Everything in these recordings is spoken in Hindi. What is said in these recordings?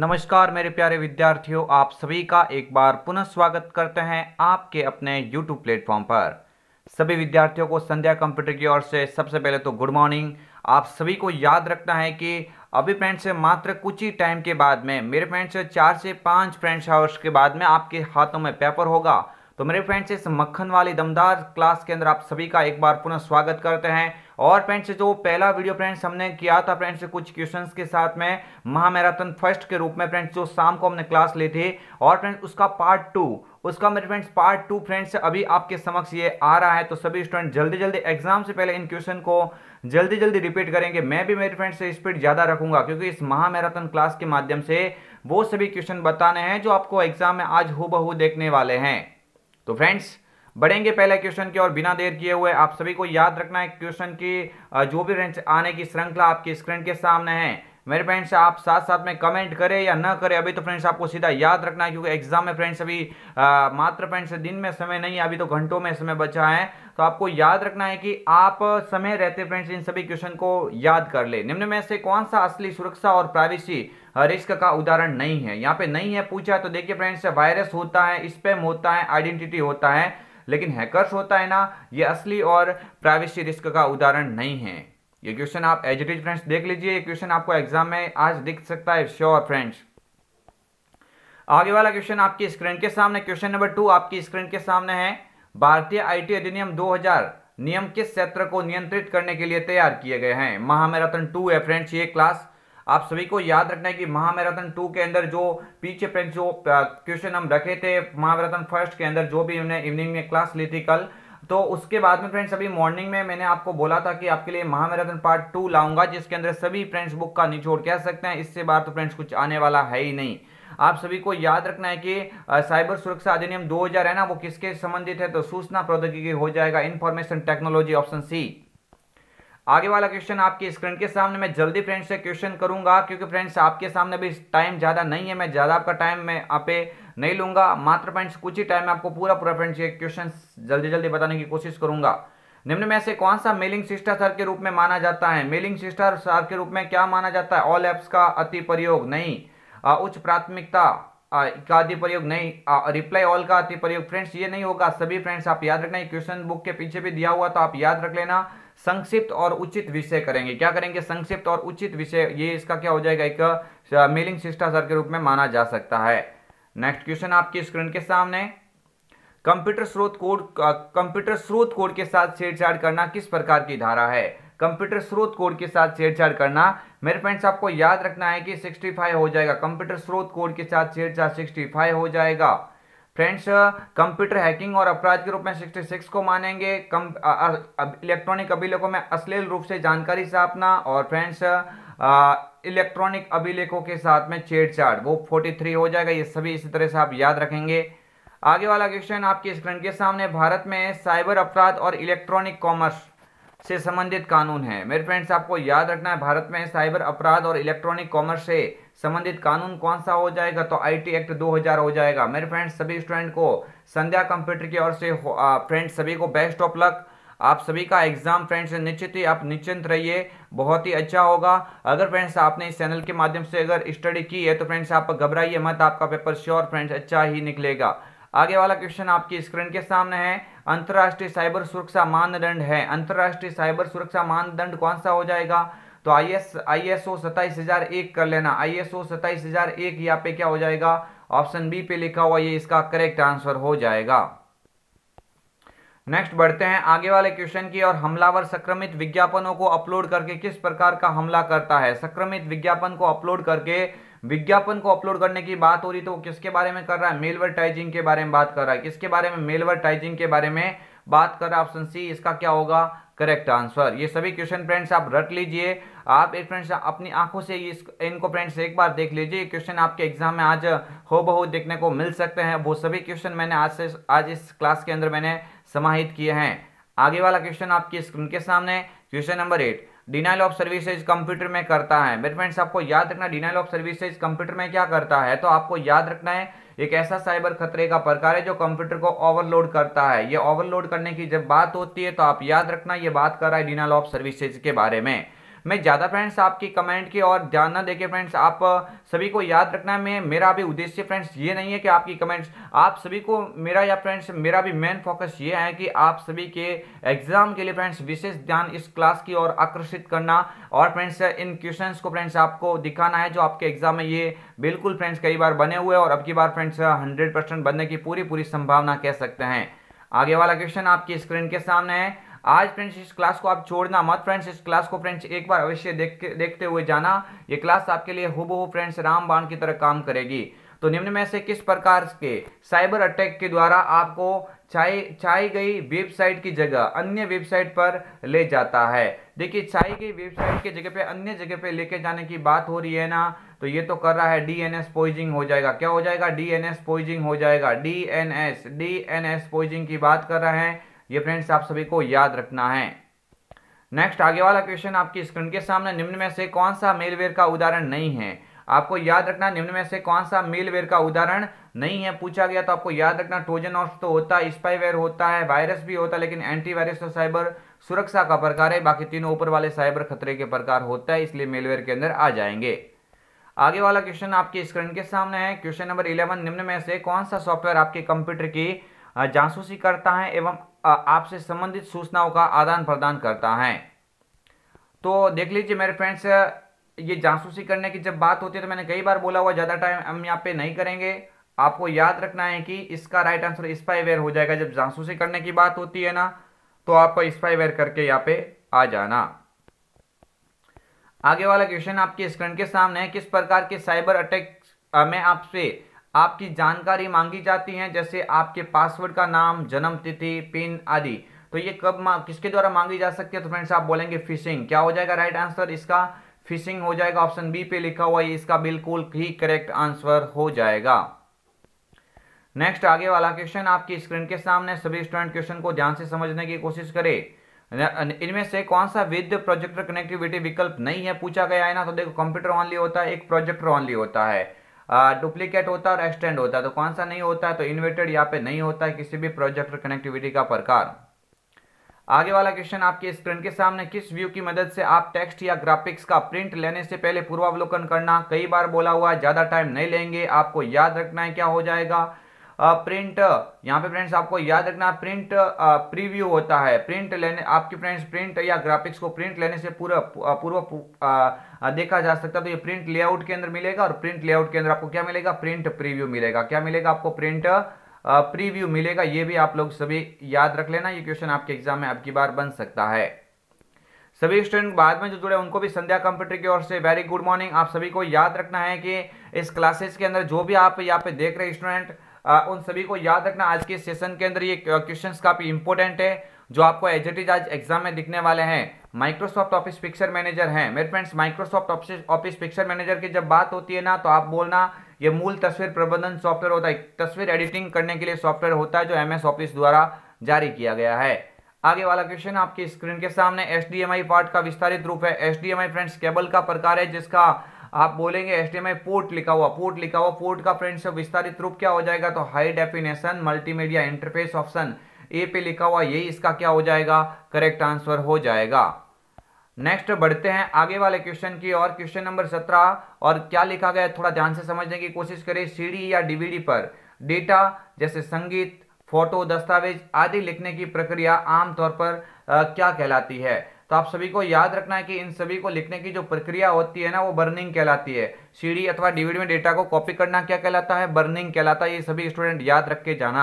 नमस्कार मेरे प्यारे विद्यार्थियों आप सभी का एक बार पुनः स्वागत करते हैं आपके अपने YouTube प्लेटफॉर्म पर सभी विद्यार्थियों को संध्या कंप्यूटर की ओर से सबसे पहले तो गुड मॉर्निंग आप सभी को याद रखना है कि अभी फ्रेंड से मात्र कुछ ही टाइम के बाद में मेरे फ्रेंड से चार से पाँच फ्रेंड्स आवर्स के बाद में आपके हाथों में पेपर होगा तो मेरे फ्रेंड्स इस मक्खन वाली दमदार क्लास के अंदर आप सभी का एक बार पुनः स्वागत करते हैं और फ्रेंड्स जो पहला वीडियो फ्रेंड्स हमने किया था फ्रेंड्स कुछ क्वेश्चंस के साथ में महामैराथन फर्स्ट के रूप में फ्रेंड्स जो शाम को हमने क्लास ली थी और फ्रेंड्स उसका पार्ट टू उसका मेरे फ्रेंड्स पार्ट टू फ्रेंड्स अभी आपके समक्ष ये आ रहा है तो सभी स्टूडेंट जल्दी जल्दी एग्जाम से पहले इन क्वेश्चन को जल्दी जल्दी रिपीट करेंगे मैं भी मेरे फ्रेंड्स से स्पीड ज़्यादा रखूंगा क्योंकि इस महामैराथन क्लास के माध्यम से वो सभी क्वेश्चन बताने हैं जो आपको एग्जाम में आज हु देखने वाले हैं तो फ्रेंड्स बढ़ेंगे पहले क्वेश्चन के और बिना देर किए हुए आप सभी को याद रखना है क्वेश्चन की जो भी आने की श्रृंखला आपकी स्क्रीन के सामने है मेरे फ्रेंड्स आप साथ साथ में कमेंट करें या ना करें अभी तो फ्रेंड्स आपको सीधा याद रखना है क्योंकि एग्जाम में फ्रेंड्स अभी आ, मात्र फ्रेंड्स दिन में समय नहीं है अभी तो घंटों में समय बचा है तो आपको याद रखना है कि आप समय रहते फ्रेंड्स इन सभी क्वेश्चन को याद कर ले निम्न में से कौन सा असली सुरक्षा और प्राइवेसी रिस्क का उदाहरण नहीं है यहाँ पे नहीं है पूछा तो देखिए फ्रेंड्स वायरस होता है स्पेम होता है आइडेंटिटी होता है लेकिन हैकर्स होता है ना ये असली और प्राइवेसी रिस्क का उदाहरण नहीं है ये क्वेश्चन आप एज इट इज फ्रेंड्स देख लीजिए ये क्वेश्चन आपको एग्जाम में आज दिख सकता है श्योर फ्रेंड्स आगे वाला क्वेश्चन आपकी स्क्रीन के सामने क्वेश्चन नंबर टू आपकी स्क्रीन के सामने है भारतीय आईटी अधिनियम 2000 नियम किस क्षेत्र को नियंत्रित करने के लिए तैयार किए गए हैं महामैराथन टू है फ्रेंड्स ये क्लास आप सभी को याद रखना है कि महामैराथन टू के अंदर जो पीछे फ्रेंड्स जो क्वेश्चन हम रखे थे महामैराथन फर्स्ट के अंदर जो भी हमने इवनिंग में क्लास ली थी कल तो उसके बाद में फ्रेंड्स अभी मॉर्निंग में मैंने आपको बोला था कि आपके लिए महामैराथन पार्ट टू लाऊंगा जिसके अंदर सभी फ्रेंड्स बुक का निचोड़ कह सकते हैं इससे बाहर तो फ्रेंड्स कुछ आने वाला है ही नहीं आप सभी को याद रखना है कि साइबर सुरक्षा अधिनियम 2000 है ना वो किसके संबंधित है तो सूचना प्रौद्योगिकी हो जाएगा इंफॉर्मेशन टेक्नोलॉजी ऑप्शन सी आगे वाला क्वेश्चन आपकी स्क्रीन के सामने मैं जल्दी फ्रेंड्स से क्वेश्चन करूंगा क्योंकि फ्रेंड्स आपके सामने भी टाइम ज़्यादा नहीं है मैं ज़्यादा आपका टाइम मैं आप नहीं लूंगा मात्र फ्रेंड्स कुछ ही टाइम में आपको पूरा पूरा फ्रेंड्स ये क्वेश्चन जल्दी जल्दी बताने की कोशिश करूंगा निम्न में से कौन सा मेलिंग शिष्टाचार के रूप में माना जाता है मेलिंग सर के रूप में क्या माना जाता है ऑल एप्स का अति प्रयोग नहीं उच्च प्राथमिकता का अति प्रयोग नहीं रिप्लाई ऑल का अति प्रयोग फ्रेंड्स ये नहीं होगा सभी फ्रेंड्स आप याद रखना क्वेश्चन बुक के पीछे भी दिया हुआ तो आप याद रख लेना संक्षिप्त और उचित विषय करेंगे क्या करेंगे संक्षिप्त और उचित विषय ये इसका क्या हो जाएगा एक मेलिंग शिष्टाचार के रूप में माना जा सकता है नेक्स्ट क्वेश्चन आपके स्क्रीन के सामने कंप्यूटर स्रोत कोड कंप्यूटर स्रोत कोड के साथ छेड़छाड़ करना किस प्रकार की धारा है कंप्यूटर स्रोत कोड के साथ छेड़छाड़ करना मेरे फ्रेंड्स आपको याद रखना है कि 65 हो जाएगा कंप्यूटर स्रोत कोड के साथ छेड़छाड़ 65 हो जाएगा फ्रेंड्स कंप्यूटर हैकिंग और अपराध के रूप में 66 को मानेंगे इलेक्ट्रॉनिक अभिलेखों में अश्लील रूप से जानकारी छापना और फ्रेंड्स इलेक्ट्रॉनिक अभिलेखों के साथ में छेड़छाड़ वो 43 हो जाएगा ये सभी इसी तरह से आप याद रखेंगे आगे वाला क्वेश्चन आपके स्क्रीन के सामने भारत में साइबर अपराध और इलेक्ट्रॉनिक कॉमर्स से संबंधित कानून है मेरे फ्रेंड्स आपको याद रखना है भारत में साइबर अपराध और इलेक्ट्रॉनिक कॉमर्स से संबंधित कानून कौन सा हो जाएगा तो आईटी एक्ट 2000 हो जाएगा मेरे फ्रेंड्स सभी स्टूडेंट को संध्या कंप्यूटर की ओर से फ्रेंड्स सभी को बेस्ट ऑफ लक आप सभी का एग्जाम फ्रेंड्स निश्चित ही आप निश्चिंत रहिए बहुत ही अच्छा होगा अगर फ्रेंड्स आपने इस चैनल के माध्यम से अगर स्टडी की है तो फ्रेंड्स आप घबराइए मत आपका पेपर श्योर फ्रेंड्स अच्छा ही निकलेगा आगे वाला क्वेश्चन आपकी स्क्रीन के सामने है अंतर्राष्ट्रीय साइबर सुरक्षा मानदंड है अंतर्राष्ट्रीय साइबर सुरक्षा मानदंड कौन सा हो जाएगा तो I S I S O सताइस हजार एक कर लेना आई एस ओ सत्ताईस हजार एक यहाँ पे क्या हो जाएगा ऑप्शन बी पे लिखा हुआ ये इसका करेक्ट आंसर हो जाएगा नेक्स्ट बढ़ते हैं आगे वाले क्वेश्चन की और हमलावर संक्रमित विज्ञापनों को अपलोड करके किस प्रकार का हमला करता है संक्रमित विज्ञापन को अपलोड करके विज्ञापन को अपलोड करने की बात हो रही तो वो किसके बारे में कर रहा है मेलवर्टाइजिंग के बारे में बात कर रहा है किसके बारे में मेलवर्टाइजिंग के बारे में बात कर रहा है ऑप्शन सी इसका क्या होगा करेक्ट आंसर ये सभी क्वेश्चन फ्रेंड्स आप रट लीजिए आप एक फ्रेंड्स अपनी आंखों से इनको फ्रेंड्स एक बार देख लीजिए क्वेश्चन आपके एग्जाम में आज हो बहु देखने को मिल सकते हैं वो सभी क्वेश्चन मैंने आज से आज इस क्लास के अंदर मैंने समाहित किए हैं आगे वाला क्वेश्चन आपकी स्क्रीन के सामने question number eight denial of services computer में करता है मेरे फ्रेंड्स आपको याद रखना डिनाइल ऑफ सर्विसेज कंप्यूटर में क्या करता है तो आपको याद रखना है एक ऐसा साइबर खतरे का प्रकार है जो कंप्यूटर को ओवरलोड करता है ये ओवरलोड करने की जब बात होती है तो आप याद रखना ये बात कर रहा है डिनाइल ऑफ सर्विसेज के बारे में मैं ज़्यादा फ्रेंड्स आपकी कमेंट की और ध्यान ना देके फ्रेंड्स आप सभी को याद रखना मैं मेरा भी उद्देश्य फ्रेंड्स ये नहीं है कि आपकी कमेंट्स आप सभी को मेरा या फ्रेंड्स मेरा भी मेन फोकस ये है कि आप सभी के एग्जाम के लिए फ्रेंड्स विशेष ध्यान इस क्लास की ओर आकर्षित करना और फ्रेंड्स इन क्वेश्चन को फ्रेंड्स आपको दिखाना है जो आपके एग्जाम में ये बिल्कुल फ्रेंड्स कई बार बने हुए और अब की बार फ्रेंड्स हंड्रेड बनने की पूरी पूरी संभावना कह सकते हैं आगे वाला क्वेश्चन आपकी स्क्रीन के सामने है आज फ्रेंड्स इस क्लास को आप छोड़ना मत फ्रेंड्स इस क्लास को फ्रेंड्स एक बार अवश्य देख देखते हुए जाना ये क्लास आपके लिए हु फ्रेंड्स रामबाण की तरह काम करेगी तो निम्न में से किस प्रकार के साइबर अटैक के द्वारा आपको चाई छाई गई वेबसाइट की जगह अन्य वेबसाइट पर ले जाता है देखिए चाई गई वेबसाइट के जगह पे अन्य जगह पे लेके जाने की बात हो रही है ना तो ये तो कर रहा है डीएनएस पोइजिंग हो जाएगा क्या हो जाएगा डीएनएस पोइजिंग हो जाएगा डीएनएस डीएनएस पोइजिंग की बात कर रहे हैं ये फ्रेंड्स आप सभी को याद रखना है नेक्स्ट आगे वाला क्वेश्चन आपकी स्क्रीन के सामने निम्न में से कौन सा मेलवेयर का उदाहरण नहीं है आपको याद रखना निम्न में से कौन सा मेलवेयर का उदाहरण नहीं है पूछा गया तो आपको याद रखना ट्रोजन ऑफ तो होता है स्पाईवेयर होता है वायरस भी होता है लेकिन एंटीवायरस और साइबर सुरक्षा का प्रकार है बाकी तीनों ऊपर वाले साइबर खतरे के प्रकार होता है इसलिए मेलवेयर के अंदर आ जाएंगे आगे वाला क्वेश्चन आपकी स्क्रीन के सामने है क्वेश्चन नंबर इलेवन निम्न में से कौन सा सॉफ्टवेयर आपके कंप्यूटर की जासूसी करता है एवं आपसे संबंधित सूचनाओं का आदान प्रदान करता है तो देख लीजिए मेरे फ्रेंड्स ये जासूसी करने की जब बात होती है तो मैंने कई बार बोला हुआ ज़्यादा टाइम हम यहाँ पे नहीं करेंगे आपको याद रखना है कि इसका राइट आंसर स्पाईवेयर हो जाएगा जब जासूसी करने की बात होती है ना तो आप स्पाईवेयर करके यहाँ पे आ जाना आगे वाला क्वेश्चन आपके स्क्रीन के सामने है किस प्रकार के साइबर अटैक में आपसे आपकी जानकारी मांगी जाती है जैसे आपके पासवर्ड का नाम जन्म तिथि पिन आदि तो ये कब किसके द्वारा मांगी जा सकती है तो फ्रेंड्स आप बोलेंगे फिशिंग क्या हो जाएगा राइट आंसर इसका फिशिंग हो जाएगा ऑप्शन बी पे लिखा हुआ है इसका बिल्कुल ही करेक्ट आंसर हो जाएगा नेक्स्ट आगे वाला क्वेश्चन आपकी स्क्रीन के सामने सभी स्टूडेंट क्वेश्चन को ध्यान से समझने की कोशिश करे इनमें से कौन सा विद प्रोजेक्टर कनेक्टिविटी विकल्प नहीं है पूछा गया है ना तो देखो कंप्यूटर ऑनली होता है एक प्रोजेक्टर ऑनली होता है डुप्लीकेट होता है और एक्सटेंड होता है तो कौन सा नहीं होता है तो इन्वर्टेड यहाँ पे नहीं होता है किसी भी प्रोजेक्टर कनेक्टिविटी का प्रकार आगे वाला क्वेश्चन आपके स्क्रीन के सामने किस व्यू की मदद से आप टेक्स्ट या ग्राफिक्स का प्रिंट लेने से पहले पूर्वावलोकन करना कई बार बोला हुआ ज़्यादा टाइम नहीं लेंगे आपको याद रखना है क्या हो जाएगा प्रिंट यहाँ पे फ्रेंड्स आपको याद रखना प्रिंट प्रीव्यू होता है प्रिंट लेने आपके फ्रेंड्स प्रिंट या ग्राफिक्स को प्रिंट लेने से पूरा पूर्व देखा जा सकता है तो ये प्रिंट लेआउट के अंदर मिलेगा और प्रिंट लेआउट के अंदर आपको क्या मिलेगा प्रिंट प्रीव्यू मिलेगा क्या मिलेगा आपको प्रिंट प्रीव्यू मिलेगा ये भी आप लोग सभी याद रख लेना ये क्वेश्चन आपके एग्जाम में आपकी बार बन सकता है सभी स्टूडेंट बाद में जो जुड़े उनको भी संध्या कंप्यूटर की ओर से वेरी गुड मॉर्निंग आप सभी को याद रखना है कि इस क्लासेस के अंदर जो भी आप यहाँ पे देख रहे स्टूडेंट आ, उन सभी को याद रखना आज के सेशन के अंदर ये क्वेश्चंस काफ़ी इंपॉर्टेंट है जो आपको एजेटिज आज एग्जाम में दिखने वाले हैं माइक्रोसॉफ्ट ऑफिस पिक्चर मैनेजर हैं मेरे friends Microsoft office picture manager की जब बात होती है ना तो आप बोलना ये मूल तस्वीर प्रबंधन सॉफ्टवेयर होता है तस्वीर एडिटिंग करने के लिए सॉफ्टवेयर होता है जो एमएस ऑफिस द्वारा जारी किया गया है आगे वाला क्वेश्चन आपकी स्क्रीन के सामने एच पार्ट का विस्तारित रूप है एच फ्रेंड्स केबल का प्रकार है जिसका आप बोलेंगे एच पोर्ट लिखा हुआ पोर्ट लिखा हुआ पोर्ट का फ्रेंड्स विस्तारित रूप क्या हो जाएगा तो high definition multimedia interface option A पे लिखा हुआ यही इसका क्या हो जाएगा करेक्ट आंसर हो जाएगा नेक्स्ट बढ़ते हैं आगे वाले क्वेश्चन की और क्वेश्चन नंबर सत्रह और क्या लिखा गया है थोड़ा ध्यान से समझने की कोशिश करें सीडी या डीवीडी पर डेटा जैसे संगीत फोटो दस्तावेज आदि लिखने की प्रक्रिया आमतौर पर आ, क्या कहलाती है तो आप सभी को याद रखना है कि इन सभी को लिखने की जो प्रक्रिया होती है ना वो बर्निंग कहलाती है सीडी अथवा डीवीडी में डेटा को कॉपी करना क्या कहलाता है बर्निंग कहलाता है ये सभी स्टूडेंट याद रख के जाना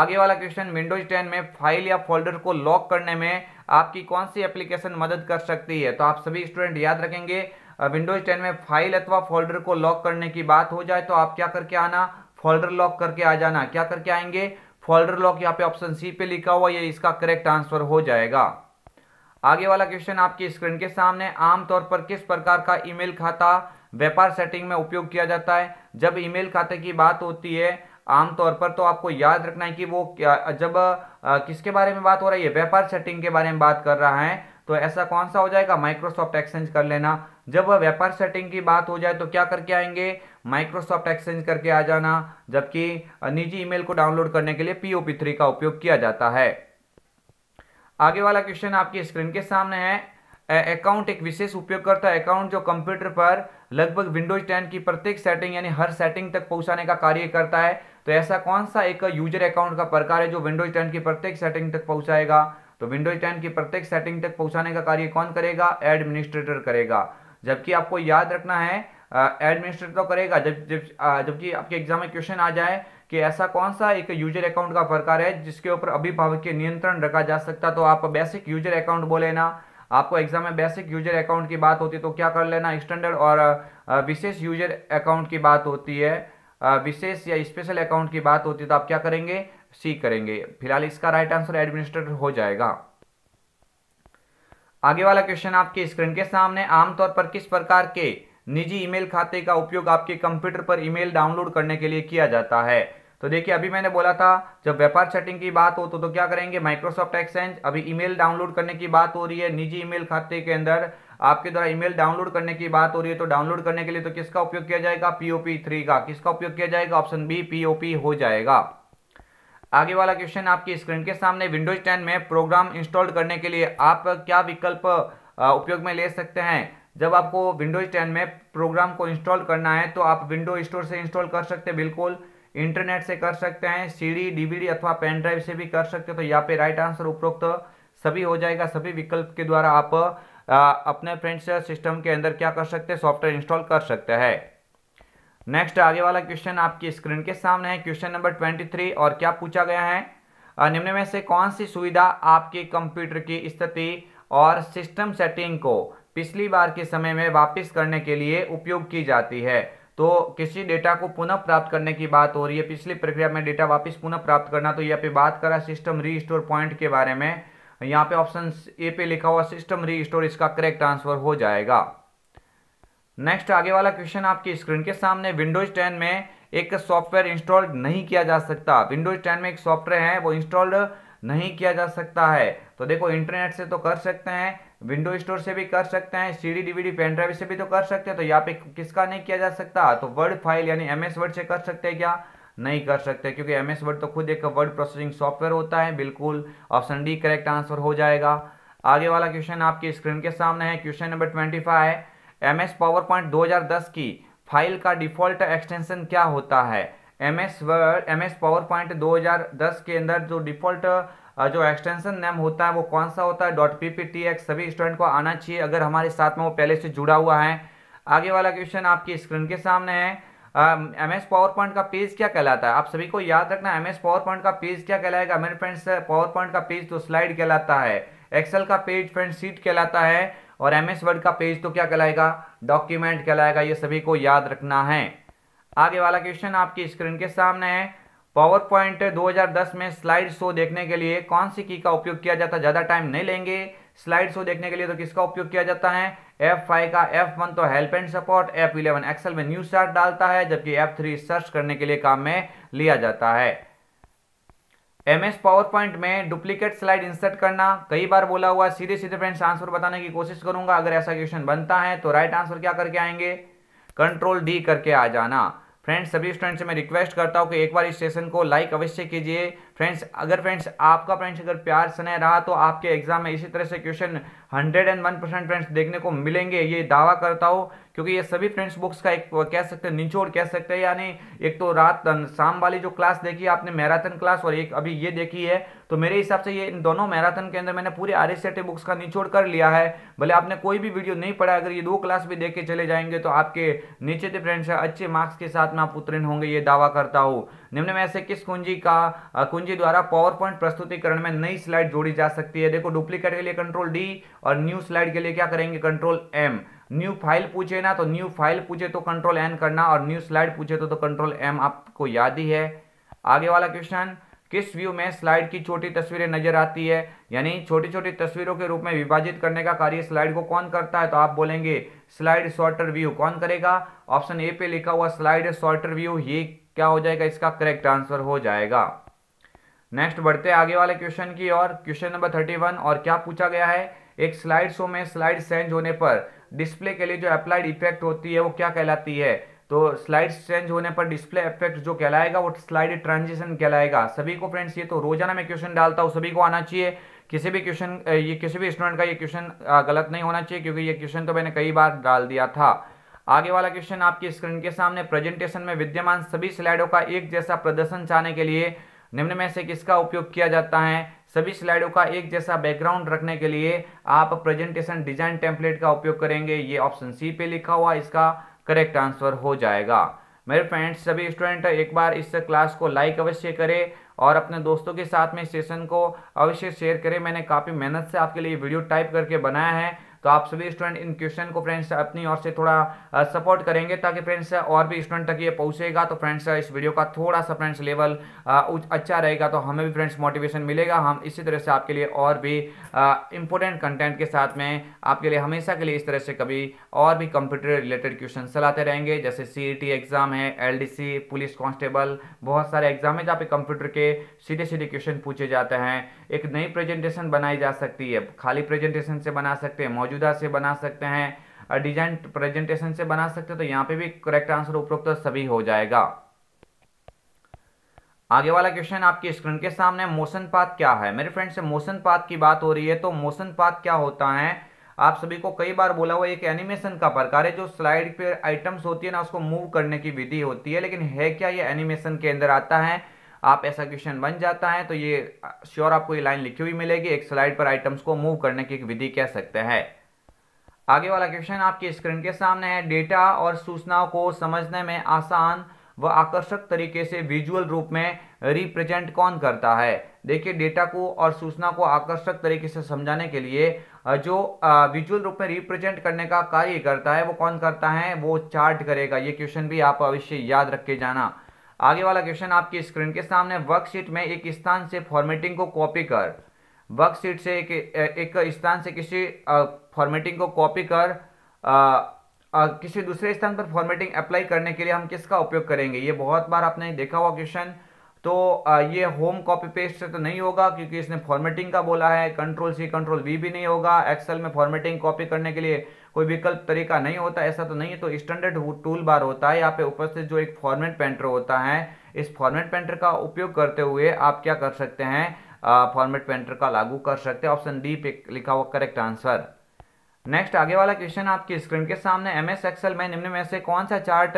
आगे वाला क्वेश्चन विंडोज 10 में फाइल या फोल्डर को लॉक करने में आपकी कौन सी एप्लीकेशन मदद कर सकती है तो आप सभी स्टूडेंट याद रखेंगे विंडोज टेन में फाइल अथवा फोल्डर को लॉक करने की बात हो जाए तो आप क्या करके आना फोल्डर लॉक करके आ जाना क्या करके आएंगे फोल्डर लॉक यहाँ पे ऑप्शन सी पे लिखा हुआ ये इसका करेक्ट आंसर हो जाएगा आगे वाला क्वेश्चन आपकी स्क्रीन के सामने आमतौर पर किस प्रकार का ईमेल खाता व्यापार सेटिंग में उपयोग किया जाता है जब ईमेल खाते की बात होती है आमतौर पर तो आपको याद रखना है कि वो क्या जब आ, किसके बारे में बात हो रही है व्यापार सेटिंग के बारे में बात कर रहा है तो ऐसा कौन सा हो जाएगा माइक्रोसॉफ्ट एक्सचेंज कर लेना जब व्यापार सेटिंग की बात हो जाए तो क्या करके आएंगे माइक्रोसॉफ्ट एक्सचेंज करके आ जाना जबकि निजी ईमेल को डाउनलोड करने के लिए पीओपी थ्री का उपयोग किया जाता है आगे वाला क्वेश्चन आपकी स्क्रीन के सामने है अकाउंट एक विशेष उपयोगकर्ता अकाउंट जो कंप्यूटर पर लगभग विंडोज 10 की प्रत्येक सेटिंग यानी हर सेटिंग तक पहुंचाने का कार्य करता है तो ऐसा कौन सा एक यूजर अकाउंट का प्रकार है जो विंडोज 10 की प्रत्येक सेटिंग तक पहुंचाएगा तो विंडोज 10 की प्रत्येक सेटिंग तक पहुंचाने का कार्य कौन करेगा एडमिनिस्ट्रेटर करेगा जबकि आपको याद रखना है एडमिनिस्ट्रेटर तो करेगा जब जब जबकि आपके एग्जाम में क्वेश्चन आ जाए कि ऐसा कौन सा एक यूजर अकाउंट का प्रकार है जिसके ऊपर अभिभावक के नियंत्रण रखा जा सकता तो आप बेसिक यूजर अकाउंट बोले ना आपको एग्जाम में बेसिक यूजर अकाउंट की बात होती तो क्या कर लेना स्टैंडर्ड और विशेष यूजर अकाउंट की बात होती है विशेष या स्पेशल अकाउंट की बात होती है तो आप क्या करेंगे सी करेंगे फिलहाल इसका राइट आंसर एडमिनिस्ट्रेटर हो जाएगा आगे वाला क्वेश्चन आपके स्क्रीन के सामने आमतौर पर किस प्रकार के निजी ईमेल खाते का उपयोग आपके कंप्यूटर पर ईमेल डाउनलोड करने के लिए किया जाता है तो देखिए अभी मैंने बोला था जब व्यापार सेटिंग की बात हो तो तो क्या करेंगे माइक्रोसॉफ्ट एक्सचेंज अभी ईमेल डाउनलोड करने की बात हो रही है निजी ईमेल खाते के अंदर आपके द्वारा ईमेल डाउनलोड करने की बात हो रही है तो डाउनलोड करने के लिए तो किसका उपयोग किया जाएगा पीओपी थ्री का किसका उपयोग किया जाएगा ऑप्शन बी पीओपी हो जाएगा आगे वाला क्वेश्चन आपकी स्क्रीन के सामने विंडोज टेन में प्रोग्राम इंस्टॉल करने के लिए आप क्या विकल्प उपयोग में ले सकते हैं जब आपको विंडोज़ टेन में प्रोग्राम को इंस्टॉल करना है तो आप विंडो स्टोर से इंस्टॉल कर सकते हैं बिल्कुल इंटरनेट से कर सकते हैं सीडी डीवीडी अथवा पेन ड्राइव से भी कर सकते हैं तो यहाँ पे राइट आंसर उपरोक्त सभी हो जाएगा सभी विकल्प के द्वारा आप आ, अपने फ्रेंड्स सिस्टम के अंदर क्या कर सकते हैं सॉफ्टवेयर इंस्टॉल कर सकते हैं नेक्स्ट आगे वाला क्वेश्चन आपकी स्क्रीन के सामने है क्वेश्चन नंबर ट्वेंटी थ्री और क्या पूछा गया है निम्न में से कौन सी सुविधा आपके कंप्यूटर की स्थिति और सिस्टम सेटिंग को पिछली बार के समय में वापस करने के लिए उपयोग की जाती है तो किसी डेटा को पुनः प्राप्त करने की बात हो रही है पिछली प्रक्रिया में डेटा वापस पुनः प्राप्त करना तो यहाँ पे बात करा सिस्टम री स्टोर पॉइंट के बारे में यहाँ पे ऑप्शन ए पे लिखा हुआ सिस्टम री स्टोर इसका करेक्ट आंसर हो जाएगा नेक्स्ट आगे वाला क्वेश्चन आपकी स्क्रीन के सामने विंडोज टेन में एक सॉफ्टवेयर इंस्टॉल नहीं किया जा सकता विंडोज टेन में एक सॉफ्टवेयर है वो इंस्टॉल्ड नहीं किया जा सकता है तो देखो इंटरनेट से तो कर सकते हैं विंडो स्टोर से भी कर सकते हैं सीडी डीवीडी पेन ड्राइव से भी तो कर सकते हैं तो यहाँ पे किसका नहीं किया जा सकता तो वर्ड फाइल यानी एमएस वर्ड से कर सकते हैं क्या नहीं कर सकते क्योंकि एम एस वर्ड तो खुद एक वर्ड प्रोसेसिंग सॉफ्टवेयर होता है बिल्कुल ऑप्शन डी करेक्ट आंसर हो जाएगा आगे वाला क्वेश्चन आपकी स्क्रीन के सामने है क्वेश्चन नंबर ट्वेंटी फाइव है एम एस पावर पॉइंट दो हजार दस की फाइल का डिफॉल्ट एक्सटेंशन क्या होता है M S word M S power point दो हजार दस के अंदर जो डिफॉल्ट जो एक्सटेंशन नेम होता है वो कौन सा होता है dot P P T X सभी स्टूडेंट को आना चाहिए अगर हमारे साथ में वो पहले से जुड़ा हुआ है आगे वाला क्वेश्चन आपकी स्क्रीन के सामने है एम एस पावर पॉइंट का पेज क्या कहलाता है आप सभी को याद रखना एम एस पावर पॉइंट का पेज क्या कहलाएगा मेरे फ्रेंड्स पावर पॉइंट का पेज तो स्लाइड कहलाता है एक्सेल का पेज फ्रेंड सीट कहलाता है और एम एस वर्ड का पेज तो क्या कहलाएगा डॉक्यूमेंट कहलाएगा ये सभी को याद रखना है आगे वाला क्वेश्चन आपकी स्क्रीन के सामने है पावर पॉइंट दो में स्लाइड शो देखने के लिए कौन सी की का उपयोग किया जाता है ज़्यादा टाइम नहीं लेंगे स्लाइड शो देखने के लिए तो किसका उपयोग किया जाता है F5 का F1 तो help and support F11 eleven Excel में न्यूज चार्ट डालता है जबकि एफ थ्री सर्च करने के लिए काम में लिया जाता है एम एस पावर पॉइंट में डुप्लीकेट स्लाइड इंसर्ट करना कई बार बोला हुआ सीधे सीधे फ्रेंड्स आंसर बताने की कोशिश करूंगा अगर ऐसा क्वेश्चन बनता है तो राइट आंसर क्या करके आएंगे कंट्रोल डी करके आ जाना फ्रेंड्स सभी स्टूडेंट्स से मैं रिक्वेस्ट करता हूँ कि एक बार इस सेशन को लाइक अवश्य कीजिए फ्रेंड्स अगर फ्रेंड्स आपका फ्रेंड्स अगर प्यार स्नेह रहा तो आपके एग्जाम में इसी तरह से question hundred and one percent friends देखने को मिलेंगे ये दावा करता हो क्योंकि ये सभी फ्रेंड्स बुक्स का एक कह सकते हैं निचोड़ कह सकते हैं यानी एक तो रात शाम वाली जो क्लास देखी आपने मैराथन क्लास और एक अभी ये देखी है तो मेरे हिसाब से ये इन दोनों मैराथन के अंदर मैंने पूरे आर एस बुक्स का निचोड़ कर लिया है भले आपने कोई भी वीडियो नहीं पढ़ा अगर ये दो क्लास भी देख के चले जाएंगे तो आपके नीचे थे फ्रेंड्स अच्छे मार्क्स के साथ में आप उत्तीर्ण होंगे ये दावा करता हूँ निम्न में ऐसे किस कुंजी का कुंजी द्वारा पावर पॉइंट प्रस्तुतिकरण में नई स्लाइड जोड़ी जा सकती है देखो डुप्लीकेट के लिए कंट्रोल डी और न्यू स्लाइड के लिए क्या करेंगे कंट्रोल एम न्यू फाइल पूछे ना तो न्यू फाइल पूछे तो कंट्रोल एन करना और न्यू स्लाइड पूछे तो, तो कंट्रोल एम आपको याद ही है आगे वाला क्वेश्चन किस व्यू में स्लाइड की छोटी तस्वीरें नजर आती है यानी छोटी छोटी तस्वीरों के रूप में विभाजित करने का कार्य स्लाइड को कौन करता है तो आप बोलेंगे स्लाइड शॉर्टर व्यू कौन करेगा ऑप्शन ए पे लिखा हुआ स्लाइड शॉर्टर व्यू ये क्या हो जाएगा इसका करेक्ट आंसर हो जाएगा नेक्स्ट बढ़ते आगे वाले क्वेश्चन की और क्वेश्चन नंबर थर्टी वन और क्या पूछा गया है एक स्लाइड शो में स्लाइड चेंज होने पर डिस्प्ले के लिए जो अप्लाइड इफेक्ट होती है वो क्या कहलाती है तो स्लाइड चेंज होने पर डिस्प्ले इफेक्ट जो कहलाएगा वो स्लाइड ट्रांजिशन कहलाएगा सभी को फ्रेंड्स ये तो रोजाना मैं क्वेश्चन डालता हूँ सभी को आना चाहिए किसी भी क्वेश्चन ये किसी भी स्टूडेंट का ये क्वेश्चन गलत नहीं होना चाहिए क्योंकि ये क्वेश्चन तो मैंने कई बार डाल दिया था आगे वाला क्वेश्चन आपकी स्क्रीन के सामने प्रेजेंटेशन में विद्यमान सभी स्लाइडों का एक जैसा प्रदर्शन चाहने के लिए निम्न में से किसका उपयोग किया जाता है सभी स्लाइडों का एक जैसा बैकग्राउंड रखने के लिए आप प्रेजेंटेशन डिजाइन टेम्पलेट का उपयोग करेंगे ये ऑप्शन सी पे लिखा हुआ इसका करेक्ट आंसर हो जाएगा मेरे फ्रेंड्स सभी स्टूडेंट एक बार इस क्लास को लाइक अवश्य करें और अपने दोस्तों के साथ में सेशन को अवश्य शेयर करें मैंने काफ़ी मेहनत से आपके लिए वीडियो टाइप करके बनाया है तो आप सभी स्टूडेंट इन क्वेश्चन को फ्रेंड्स अपनी ओर से थोड़ा सपोर्ट करेंगे ताकि फ्रेंड्स और भी स्टूडेंट तक ये पहुँचेगा तो फ्रेंड्स इस वीडियो का थोड़ा सा फ्रेंड्स लेवल अच्छा रहेगा तो हमें भी फ्रेंड्स मोटिवेशन मिलेगा हम इसी तरह से आपके लिए और भी इंपॉर्टेंट कंटेंट के साथ में आपके लिए हमेशा के लिए इस तरह से कभी और भी कंप्यूटर रिलेटेड क्वेश्चन चलाते रहेंगे जैसे सी एग्ज़ाम e है एल पुलिस कॉन्स्टेबल बहुत सारे एग्ज़ाम है जहाँ पे कंप्यूटर के सीधे सीधे क्वेश्चन पूछे जाते हैं एक नई प्रेजेंटेशन बनाई जा सकती है खाली प्रेजेंटेशन से बना सकते हैं मौजूदा से बना सकते हैं और डिजाइन प्रेजेंटेशन से बना सकते हैं तो यहाँ पे भी करेक्ट आंसर उपरोक्त सभी हो जाएगा आगे वाला क्वेश्चन आपकी स्क्रीन के सामने मोशन पाथ क्या है मेरे फ्रेंड से मोशन पाथ की बात हो रही है तो मोशन पाथ क्या होता है आप सभी को कई बार बोला हुआ एक एनिमेशन का प्रकार है जो स्लाइड पे आइटम्स होती है ना उसको मूव करने की विधि होती है लेकिन है क्या ये एनिमेशन के अंदर आता है आप ऐसा क्वेश्चन बन जाता है तो ये श्योर आपको ये लाइन लिखी हुई मिलेगी एक स्लाइड पर आइटम्स को मूव करने की विधि कह सकते हैं आगे वाला क्वेश्चन आपकी स्क्रीन के सामने है डेटा और सूचनाओं को समझने में आसान व आकर्षक तरीके से विजुअल रूप में रिप्रेजेंट कौन करता है देखिए डेटा को और सूचना को आकर्षक तरीके से समझाने के लिए जो विजुअल रूप में रिप्रेजेंट करने का कार्य करता है वो कौन करता है वो चार्ट करेगा ये क्वेश्चन भी आप अवश्य याद रख के जाना आगे वाला क्वेश्चन आपकी स्क्रीन के सामने वर्कशीट में एक स्थान से फॉर्मेटिंग को कॉपी कर वर्कशीट से एक एक स्थान से किसी फॉर्मेटिंग को कॉपी कर आ, आ, किसी दूसरे स्थान पर फॉर्मेटिंग अप्लाई करने के लिए हम किसका उपयोग करेंगे ये बहुत बार आपने देखा हुआ क्वेश्चन तो आ, ये होम कॉपी पेस्ट से तो नहीं होगा क्योंकि इसने फॉर्मेटिंग का बोला है कंट्रोल सी कंट्रोल वी भी नहीं होगा एक्सेल में फॉर्मेटिंग कॉपी करने के लिए कोई विकल्प तरीका नहीं होता ऐसा तो नहीं है तो स्टैंडर्ड टूल बार होता है यहाँ पे से जो एक फॉर्मेट पेंटर होता है इस फॉर्मेट पेंटर का उपयोग करते हुए आप क्या कर सकते हैं फॉर्मेट पेंटर का लागू कर सकते हैं ऑप्शन डी पे लिखा हुआ करेक्ट आंसर नेक्स्ट आगे वाला क्वेश्चन आपकी स्क्रीन के सामने एम एस एक्सएल में निम्न में से कौन सा चार्ट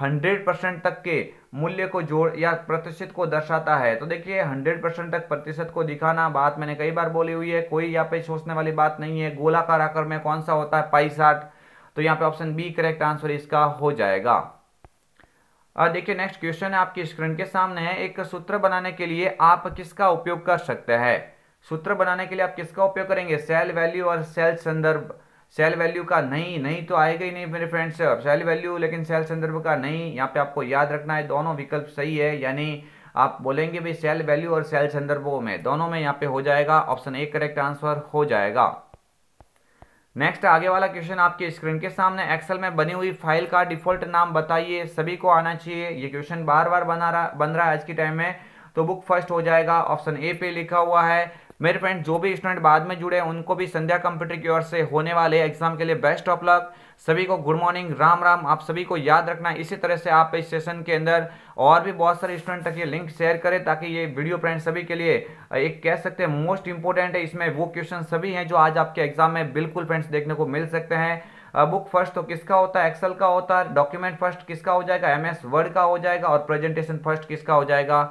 हंड्रेड परसेंट तक के मूल्य को जोड़ या प्रतिशत को दर्शाता है तो देखिए 100 परसेंट तक प्रतिशत को दिखाना बात मैंने कई बार बोली हुई है कोई यहाँ पे सोचने वाली बात नहीं है गोलाकार आकार में कौन सा होता है पाई साठ तो यहाँ पे ऑप्शन बी करेक्ट आंसर इसका हो जाएगा देखिए नेक्स्ट क्वेश्चन है आपकी स्क्रीन के सामने है एक सूत्र बनाने के लिए आप किसका उपयोग कर सकते हैं सूत्र बनाने के लिए आप किसका उपयोग करेंगे सेल वैल्यू और सेल संदर्भ सेल वैल्यू का नहीं नहीं तो आएगा ही नहीं मेरे फ्रेंड्स सेल वैल्यू लेकिन सेल संदर्भ का नहीं यहाँ पे आपको याद रखना है दोनों विकल्प सही है यानी आप बोलेंगे भी सेल वैल्यू और सेल संदर्भों में दोनों में यहाँ पे हो जाएगा ऑप्शन ए करेक्ट आंसर हो जाएगा नेक्स्ट आगे वाला क्वेश्चन आपके स्क्रीन के सामने एक्सेल में बनी हुई फाइल का डिफॉल्ट नाम बताइए सभी को आना चाहिए ये क्वेश्चन बार बार बना रहा बन रहा है आज के टाइम में तो बुक फर्स्ट हो जाएगा ऑप्शन ए पे लिखा हुआ है मेरे फ्रेंड जो भी स्टूडेंट बाद में जुड़े उनको भी संध्या कंप्यूटर की ओर से होने वाले एग्जाम के लिए बेस्ट ऑफ लक सभी को गुड मॉर्निंग राम राम आप सभी को याद रखना इसी तरह से आप इस सेशन के अंदर और भी बहुत सारे स्टूडेंट तक ये लिंक शेयर करें ताकि ये वीडियो फ्रेंड सभी के लिए एक कह सकते हैं मोस्ट इंपॉर्टेंट है इसमें वो क्वेश्चन सभी हैं जो आज आपके एग्जाम में बिल्कुल फ्रेंड्स देखने को मिल सकते हैं बुक फर्स्ट तो किसका होता है एक्सेल का होता है डॉक्यूमेंट फर्स्ट किसका हो जाएगा एम वर्ड का हो जाएगा और प्रेजेंटेशन फर्स्ट किसका हो जाएगा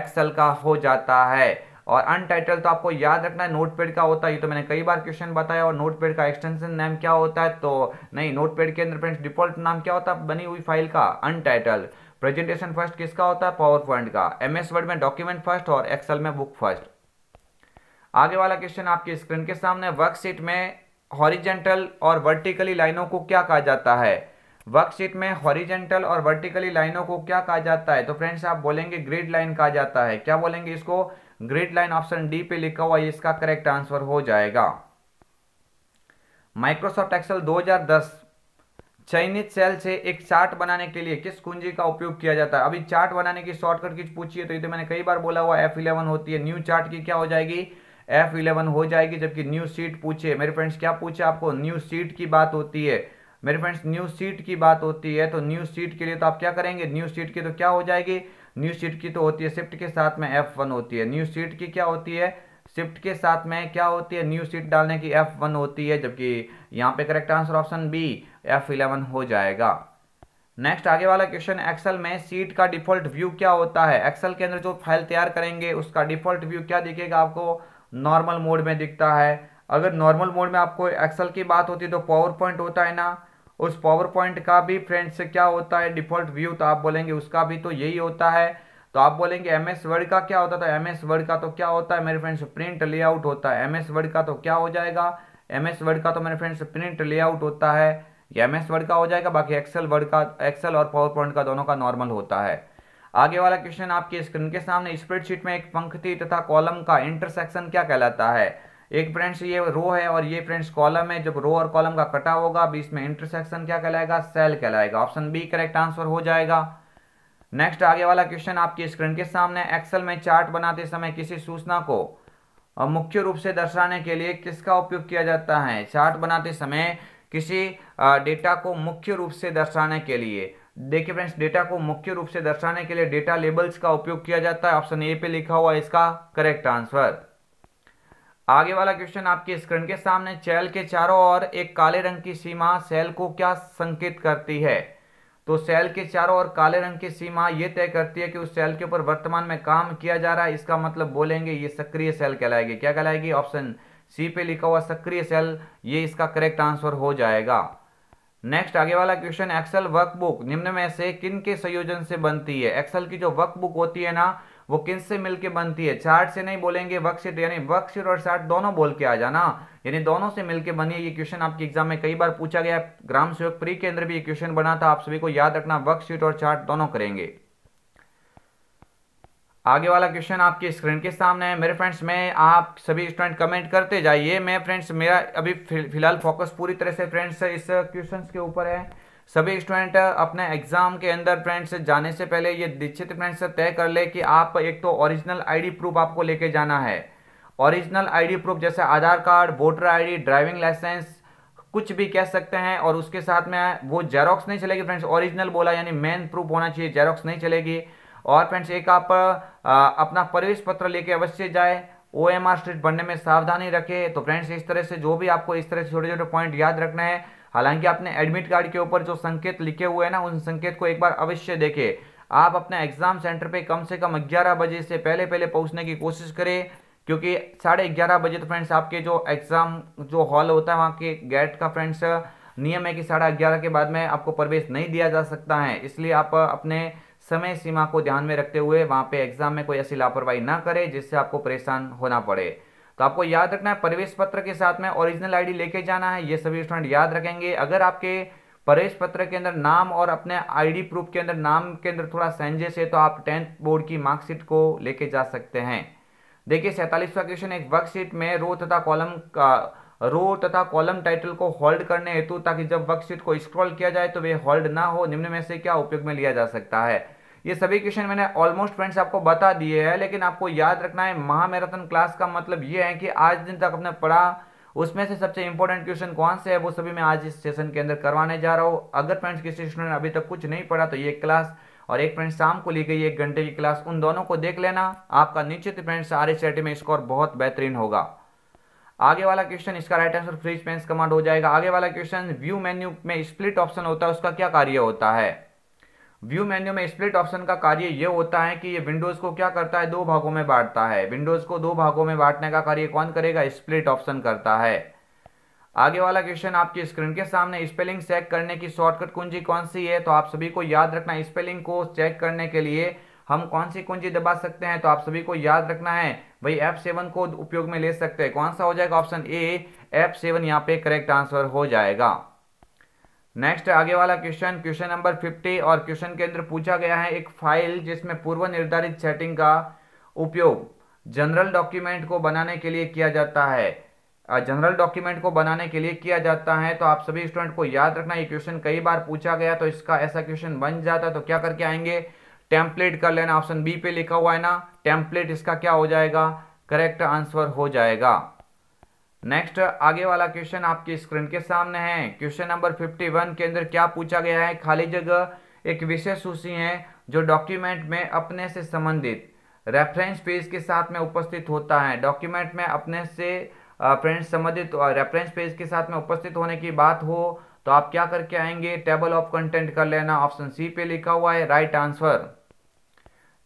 एक्सेल का हो जाता है और अनटाइटल तो आपको याद रखना है नोटपैड का होता है ये तो मैंने कई बार क्वेश्चन बताया और नोटपैड का एक्सटेंशन नेम क्या होता है तो नहीं नोटपैड के अंदर फ्रेंड्स डिफॉल्ट नाम क्या होता है बनी हुई फाइल का अनटाइटल प्रेजेंटेशन फर्स्ट किसका होता है पावर पॉइंट का एमएस वर्ड में डॉक्यूमेंट फर्स्ट और एक्सेल में बुक फर्स्ट आगे वाला क्वेश्चन आपकी स्क्रीन के सामने वर्कशीट में हॉरिजेंटल और वर्टिकली लाइनों को क्या कहा जाता है वर्कशीट में हॉरिजेंटल और वर्टिकली लाइनों को क्या कहा जाता है तो फ्रेंड्स आप बोलेंगे ग्रिड लाइन कहा जाता है क्या बोलेंगे इसको ग्रेड लाइन ऑप्शन डी पे लिखा हुआ इसका करेक्ट आंसर हो जाएगा माइक्रोसॉफ्ट एक्सेल 2010 चयनित सेल से एक चार्ट बनाने के लिए किस कुंजी का उपयोग किया जाता है अभी चार्ट बनाने की शॉर्टकट की पूछी है तो ये तो मैंने कई बार बोला हुआ एफ इलेवन होती है न्यू चार्ट की क्या हो जाएगी एफ इलेवन हो जाएगी जबकि न्यू सीट पूछे मेरे फ्रेंड्स क्या पूछे आपको न्यू सीट की बात होती है मेरे फ्रेंड्स न्यू सीट की बात होती है तो न्यू सीट के लिए तो आप क्या करेंगे न्यू सीट की तो क्या हो जाएगी न्यू सीट की तो होती है शिफ्ट के साथ में एफ वन होती है न्यू सीट की क्या होती है शिफ्ट के साथ में क्या होती है न्यू सीट डालने की एफ वन होती है जबकि यहाँ पे correct answer option B F eleven हो जाएगा नेक्स्ट आगे वाला क्वेश्चन एक्सेल में सीट का डिफॉल्ट व्यू क्या होता है एक्सेल के अंदर जो फाइल तैयार करेंगे उसका डिफॉल्ट व्यू क्या दिखेगा आपको नॉर्मल मोड में दिखता है अगर नॉर्मल मोड में आपको एक्सेल की बात होती है तो पावर पॉइंट होता है ना उस पावर पॉइंट का भी फ्रेंड्स क्या होता है डिफॉल्ट व्यू तो आप बोलेंगे उसका भी तो यही होता है तो आप बोलेंगे एम एस वर्ड का क्या होता था एम एस वर्ड का तो क्या होता है मेरे फ्रेंड्स प्रिंट लेआउट होता है एम एस वर्ड का तो क्या हो जाएगा एम एस वर्ड का तो मेरे फ्रेंड्स प्रिंट लेआउट होता है एम एस वर्ड का हो जाएगा बाकी एक्सेल वर्ड का एक्सेल और पावर पॉइंट का दोनों का नॉर्मल होता है आगे वाला क्वेश्चन आपके स्क्रीन के सामने स्प्रेडशीट में एक पंक्ति तथा कॉलम का इंटरसेक्शन क्या कहलाता है एक फ्रेंड्स ये रो है और ये फ्रेंड्स कॉलम है जब रो और कॉलम का कटा होगा बीच में इंटरसेक्शन क्या कहलाएगा सेल कहलाएगा ऑप्शन बी करेक्ट आंसर हो जाएगा नेक्स्ट आगे वाला क्वेश्चन आपकी स्क्रीन के सामने एक्सेल में चार्ट बनाते समय किसी सूचना को मुख्य रूप से दर्शाने के लिए किसका उपयोग किया जाता है चार्ट बनाते समय किसी डेटा को मुख्य रूप से दर्शाने के लिए देखिए फ्रेंड्स डेटा को मुख्य रूप से दर्शाने के लिए डेटा लेबल्स का उपयोग किया जाता है ऑप्शन ए पे लिखा हुआ इसका करेक्ट आंसर आगे वाला क्वेश्चन आपके स्क्रीन के सामने चैल के चारों ओर एक काले रंग की सीमा सेल को क्या संकेत करती है तो सेल के चारों ओर काले रंग की सीमा ये तय करती है कि उस सेल के ऊपर वर्तमान में काम किया जा रहा है इसका मतलब बोलेंगे ये सक्रिय सेल कहलाएगी क्या कहलाएगी ऑप्शन सी पे लिखा हुआ सक्रिय सेल ये इसका करेक्ट आंसर हो जाएगा नेक्स्ट आगे वाला क्वेश्चन एक्सेल वर्कबुक निम्न में से किन के संयोजन से बनती है एक्सेल की जो वर्कबुक होती है ना वो किससे मिलके बनती है चार्ट से नहीं बोलेंगे वक्षित यानी वक्षित और चार्ट दोनों बोल के आ जाना यानी दोनों से मिलके बनी है ये क्वेश्चन आपके एग्जाम में कई बार पूछा गया ग्राम सेवक प्री के अंदर भी ये क्वेश्चन बना था आप सभी को याद रखना वक्षित और चार्ट दोनों करेंगे आगे वाला क्वेश्चन आपके स्क्रीन के सामने है मेरे फ्रेंड्स मैं आप सभी स्टूडेंट कमेंट करते जाइए मैं फ्रेंड्स मेरा अभी फिलहाल फोकस पूरी तरह से फ्रेंड्स इस क्वेश्चन के ऊपर है सभी स्टूडेंट अपने एग्जाम के अंदर फ्रेंड्स जाने से पहले ये निश्चित फ्रेंड्स तय कर ले कि आप एक तो ओरिजिनल आईडी प्रूफ आपको लेके जाना है ओरिजिनल आईडी प्रूफ जैसे Aadhaar card voter ID driving licence कुछ भी कह सकते हैं और उसके साथ में वो जेरोक्स नहीं चलेगी फ्रेंड्स ओरिजिनल बोला यानी मेन प्रूफ होना चाहिए जेरोक्स नहीं चलेगी और फ्रेंड्स एक आप आ, अपना प्रवेश पत्र लेके अवश्य जाए ओ एम आर स्ट्रीट बनने में सावधानी रखे तो फ्रेंड्स इस तरह से जो भी आपको इस तरह से छोटे छोटे पॉइंट याद रखना है हालांकि आपने एडमिट कार्ड के ऊपर जो संकेत लिखे हुए हैं ना उन संकेत को एक बार अवश्य देखें आप अपना एग्जाम सेंटर पे कम से कम ग्यारह बजे से पहले पहले पहुंचने की कोशिश करें क्योंकि साढ़े ग्यारह बजे तो फ्रेंड्स आपके जो एग्ज़ाम जो हॉल होता है वहाँ के गेट का फ्रेंड्स नियम है कि साढ़े ग्यारह के बाद में आपको प्रवेश नहीं दिया जा सकता है इसलिए आप अपने समय सीमा को ध्यान में रखते हुए वहाँ पे एग्ज़ाम में कोई ऐसी लापरवाही ना करें जिससे आपको परेशान होना पड़े तो आपको याद रखना है प्रवेश पत्र के साथ में ओरिजिनल आईडी लेके जाना है ये सभी स्टूडेंट याद रखेंगे अगर आपके प्रवेश पत्र के अंदर नाम और अपने आईडी प्रूफ के अंदर नाम के अंदर थोड़ा सेंजेस है तो आप टेंथ बोर्ड की मार्कशीट को लेके जा सकते हैं देखिए सैंतालीसवा क्वेश्चन एक वर्कशीट में रो तथा कॉलम का रो तथा कॉलम टाइटल को होल्ड करने हेतु ताकि जब वर्कशीट को स्क्रॉल किया जाए तो वे होल्ड ना हो निम्न में से क्या उपयोग में लिया जा सकता है ये सभी क्वेश्चन मैंने ऑलमोस्ट फ्रेंड्स आपको बता दिए हैं लेकिन आपको याद रखना है महामैराथन क्लास का मतलब ये है कि आज दिन तक आपने पढ़ा उसमें से सबसे इंपॉर्टेंट क्वेश्चन कौन से है वो सभी मैं आज इस सेशन के अंदर करवाने जा रहा हूँ अगर फ्रेंड्स किसी स्टूडेंट अभी तक कुछ नहीं पढ़ा तो ये क्लास और एक फ्रेंड शाम को ली गई एक घंटे की क्लास उन दोनों को देख लेना आपका निश्चित फ्रेंड सारे सेट में स्कोर बहुत बेहतरीन होगा आगे वाला क्वेश्चन इसका right answer freeze panes command हो जाएगा आगे वाला क्वेश्चन व्यू मेन्यू में स्प्लिट ऑप्शन होता है उसका क्या कार्य होता है व्यू मेन्यू में स्प्लिट ऑप्शन का कार्य ये होता है कि ये विंडोज़ को क्या करता है दो भागों में बांटता है विंडोज़ को दो भागों में बांटने का कार्य कौन करेगा स्प्लिट ऑप्शन करता है आगे वाला क्वेश्चन आपकी स्क्रीन के सामने स्पेलिंग चेक करने की शॉर्टकट कुंजी कौन सी है तो आप सभी को याद रखना स्पेलिंग को चेक करने के लिए हम कौन सी कुंजी दबा सकते हैं तो आप सभी को याद रखना है भाई एफ सेवन को उपयोग में ले सकते हैं कौन सा हो जाएगा ऑप्शन ए एफ सेवन यहाँ पे करेक्ट आंसर हो जाएगा नेक्स्ट आगे वाला क्वेश्चन क्वेश्चन नंबर फिफ्टी और क्वेश्चन के अंदर पूछा गया है एक फाइल जिसमें पूर्व निर्धारित सेटिंग का उपयोग जनरल डॉक्यूमेंट को बनाने के लिए किया जाता है जनरल डॉक्यूमेंट को बनाने के लिए किया जाता है तो आप सभी स्टूडेंट को याद रखना ये क्वेश्चन कई बार पूछा गया तो इसका ऐसा क्वेश्चन बन जाता है तो क्या करके आएंगे टेम्पलेट कर लेना ऑप्शन बी पे लिखा हुआ है ना टेम्पलेट इसका क्या हो जाएगा करेक्ट आंसर हो जाएगा नेक्स्ट आगे वाला क्वेश्चन आपकी स्क्रीन के सामने है क्वेश्चन नंबर फिफ्टी वन के अंदर क्या पूछा गया है खाली जगह एक विशेष सूची है जो डॉक्यूमेंट में अपने से संबंधित रेफरेंस पेज के साथ में उपस्थित होता है डॉक्यूमेंट में अपने से फ्रेंड्स संबंधित रेफरेंस पेज के साथ में उपस्थित होने की बात हो तो आप क्या करके आएंगे टेबल ऑफ कंटेंट कर लेना ऑप्शन सी पे लिखा हुआ है राइट right आंसर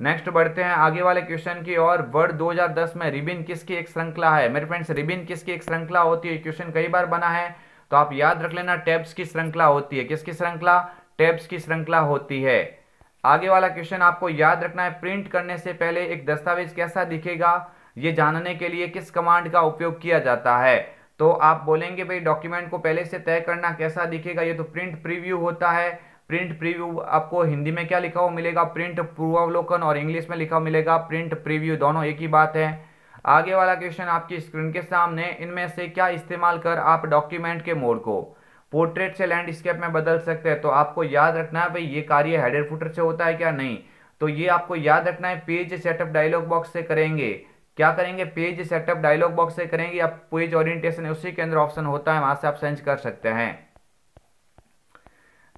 नेक्स्ट बढ़ते हैं आगे वाले क्वेश्चन की और वर्ड 2010 में रिबिन किसकी एक श्रृंखला है मेरे फ्रेंड्स रिबिन किसकी एक श्रृंखला होती है क्वेश्चन कई बार बना है तो आप याद रख लेना टैब्स की श्रृंखला होती है किसकी श्रृंखला टैब्स की श्रृंखला होती है आगे वाला क्वेश्चन आपको याद रखना है प्रिंट करने से पहले एक दस्तावेज कैसा दिखेगा ये जानने के लिए किस कमांड का उपयोग किया जाता है तो आप बोलेंगे भाई डॉक्यूमेंट को पहले से तय करना कैसा दिखेगा ये तो प्रिंट प्रीव्यू होता है प्रिंट प्रीव्यू आपको हिंदी में क्या लिखा हुआ मिलेगा प्रिंट पूर्वावलोकन और इंग्लिश में लिखा मिलेगा प्रिंट प्रीव्यू दोनों एक ही बात है आगे वाला क्वेश्चन आपकी स्क्रीन के सामने इनमें से क्या इस्तेमाल कर आप डॉक्यूमेंट के मोड को पोर्ट्रेट से लैंडस्केप में बदल सकते हैं तो आपको याद रखना है भाई ये कार्य हेडर फुटर से होता है क्या नहीं तो ये आपको याद रखना है पेज सेटअप डायलॉग बॉक्स से करेंगे क्या करेंगे पेज सेटअप डायलॉग बॉक्स से करेंगे या पेज ओरिएंटेशन उसी के अंदर ऑप्शन होता है वहां से आप चेंज कर सकते हैं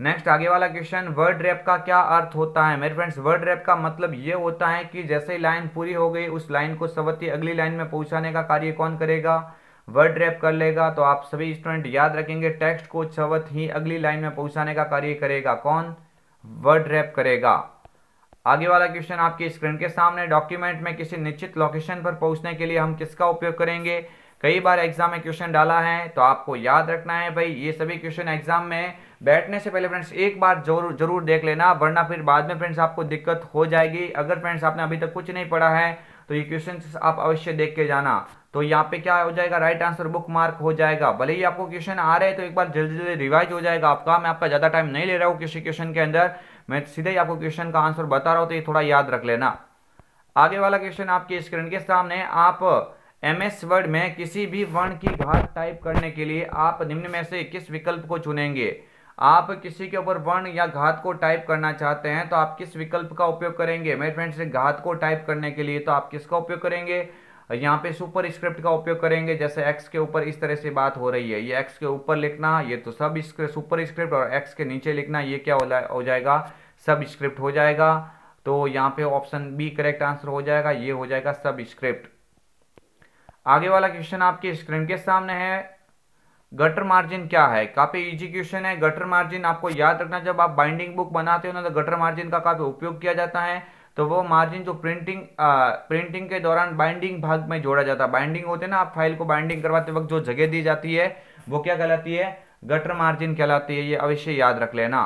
नेक्स्ट आगे वाला क्वेश्चन वर्ड रैप का क्या अर्थ होता है मेरे फ्रेंड्स वर्ड रैप का मतलब ये होता है कि जैसे ही लाइन पूरी हो गई उस लाइन को सबती अगली लाइन में पहुंचाने का कार्य कौन करेगा वर्ड रैप कर लेगा तो आप सभी स्टूडेंट याद रखेंगे टेक्स्ट को छवत ही अगली लाइन में पहुंचाने का कार्य करेगा कौन वर्ड रैप करेगा आगे वाला क्वेश्चन आपकी स्क्रीन के सामने डॉक्यूमेंट में किसी निश्चित लोकेशन पर पहुंचने के लिए हम किसका उपयोग करेंगे कई बार एग्जाम में क्वेश्चन डाला है तो आपको याद रखना है भाई ये सभी क्वेश्चन एग्जाम में बैठने से पहले फ्रेंड्स एक बार जरूर जरूर देख लेना वरना फिर बाद में फ्रेंड्स आपको दिक्कत हो जाएगी अगर फ्रेंड्स आपने अभी तक कुछ नहीं पढ़ा है तो ये क्वेश्चन आप अवश्य देख के जाना तो यहाँ पे क्या हो जाएगा राइट आंसर बुक मार्क हो जाएगा भले ही आपको क्वेश्चन आ रहे हैं तो एक बार जल्दी जल्दी रिवाइज हो जाएगा आपका मैं आपका ज़्यादा टाइम नहीं ले रहा हूँ किसी क्वेश्चन के अंदर मैं सीधे ही आपको क्वेश्चन का आंसर बता रहा हूँ तो ये थोड़ा याद रख लेना आगे वाला क्वेश्चन आपके स्क्रीन के सामने आप एम एस वर्ड में किसी भी वर्ण की घात टाइप करने के लिए आप निम्न में से किस विकल्प को चुनेंगे आप किसी के ऊपर वर्ण या घात को टाइप करना चाहते हैं तो आप किस विकल्प का उपयोग करेंगे मेरे फ्रेंड्स घात को टाइप करने के लिए तो आप किसका उपयोग करेंगे यहाँ पे सुपर स्क्रिप्ट का उपयोग करेंगे जैसे एक्स के ऊपर इस तरह से बात हो रही है ये एक्स के ऊपर लिखना ये तो सब सुपर स्क्रिप्ट और एक्स के नीचे लिखना ये क्या हो जाएगा सब स्क्रिप्ट हो जाएगा तो यहाँ पे ऑप्शन बी करेक्ट आंसर हो जाएगा ये हो जाएगा सब स्क्रिप्ट आगे वाला क्वेश्चन आपके स्क्रीन के सामने है गटर मार्जिन क्या है काफ़ी इजी क्वेश्चन है गटर मार्जिन आपको याद रखना जब आप बाइंडिंग बुक बनाते हो ना तो गटर मार्जिन का काफ़ी उपयोग किया जाता है तो वो मार्जिन जो प्रिंटिंग आ, प्रिंटिंग के दौरान बाइंडिंग भाग में जोड़ा जाता है बाइंडिंग होते हैं ना आप फाइल को बाइंडिंग करवाते वक्त जो जगह दी जाती है वो क्या कहलाती है गटर मार्जिन कहलाती है ये अवश्य याद रख लेना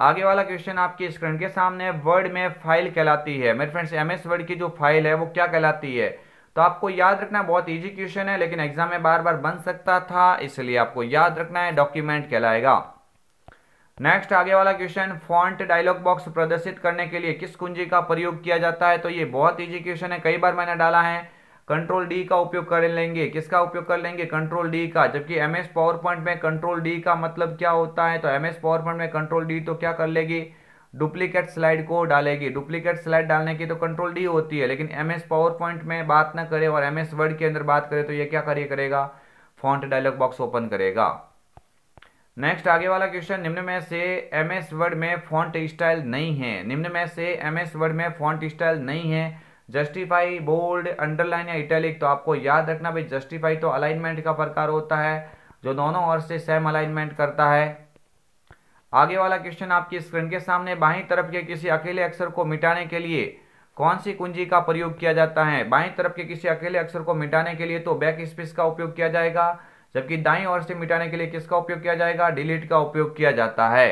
आगे वाला क्वेश्चन आपकी स्क्रीन के सामने वर्ड में फाइल कहलाती है मेरे फ्रेंड्स एम वर्ड की जो फाइल है वो क्या कहलाती है तो आपको याद रखना बहुत इजी क्वेश्चन है लेकिन एग्जाम में बार बार बन सकता था इसलिए आपको याद रखना है डॉक्यूमेंट कहलाएगा नेक्स्ट आगे वाला क्वेश्चन फॉन्ट डायलॉग बॉक्स प्रदर्शित करने के लिए किस कुंजी का प्रयोग किया जाता है तो ये बहुत इजी क्वेश्चन है कई बार मैंने डाला है कंट्रोल डी का उपयोग कर लेंगे किसका उपयोग कर लेंगे कंट्रोल डी का जबकि एमएस पावर पॉइंट में कंट्रोल डी का मतलब क्या होता है तो एमएस पावर पॉइंट में कंट्रोल डी तो क्या कर लेगी डुप्लीकेट स्लाइड को डालेगी डुप्लीकेट स्लाइड डालने की तो कंट्रोल डी होती है लेकिन एम एस पावर पॉइंट में बात ना करें और एम एस वर्ड के अंदर बात करे तो ये क्या कार्य करेगा फॉन्ट डायलॉग बॉक्स ओपन करेगा नेक्स्ट आगे वाला क्वेश्चन निम्न में से एम एस वर्ड में फॉन्ट स्टाइल नहीं है निम्न में से एम एस वर्ड में फॉन्ट स्टाइल नहीं है जस्टिफाई बोल्ड अंडरलाइन या इटैलिक तो आपको याद रखना भाई जस्टिफाई तो अलाइनमेंट का प्रकार होता है जो दोनों ओर से सेम अलाइनमेंट करता है आगे वाला क्वेश्चन आपकी स्क्रीन के सामने बाईं तरफ के किसी अकेले अक्षर को मिटाने के लिए कौन सी कुंजी का प्रयोग किया जाता है बाईं तरफ के किसी अकेले अक्षर को मिटाने के लिए तो बैक स्पेस का उपयोग किया जाएगा जबकि दाईं ओर से मिटाने के लिए किसका उपयोग किया जाएगा डिलीट का उपयोग किया जाता है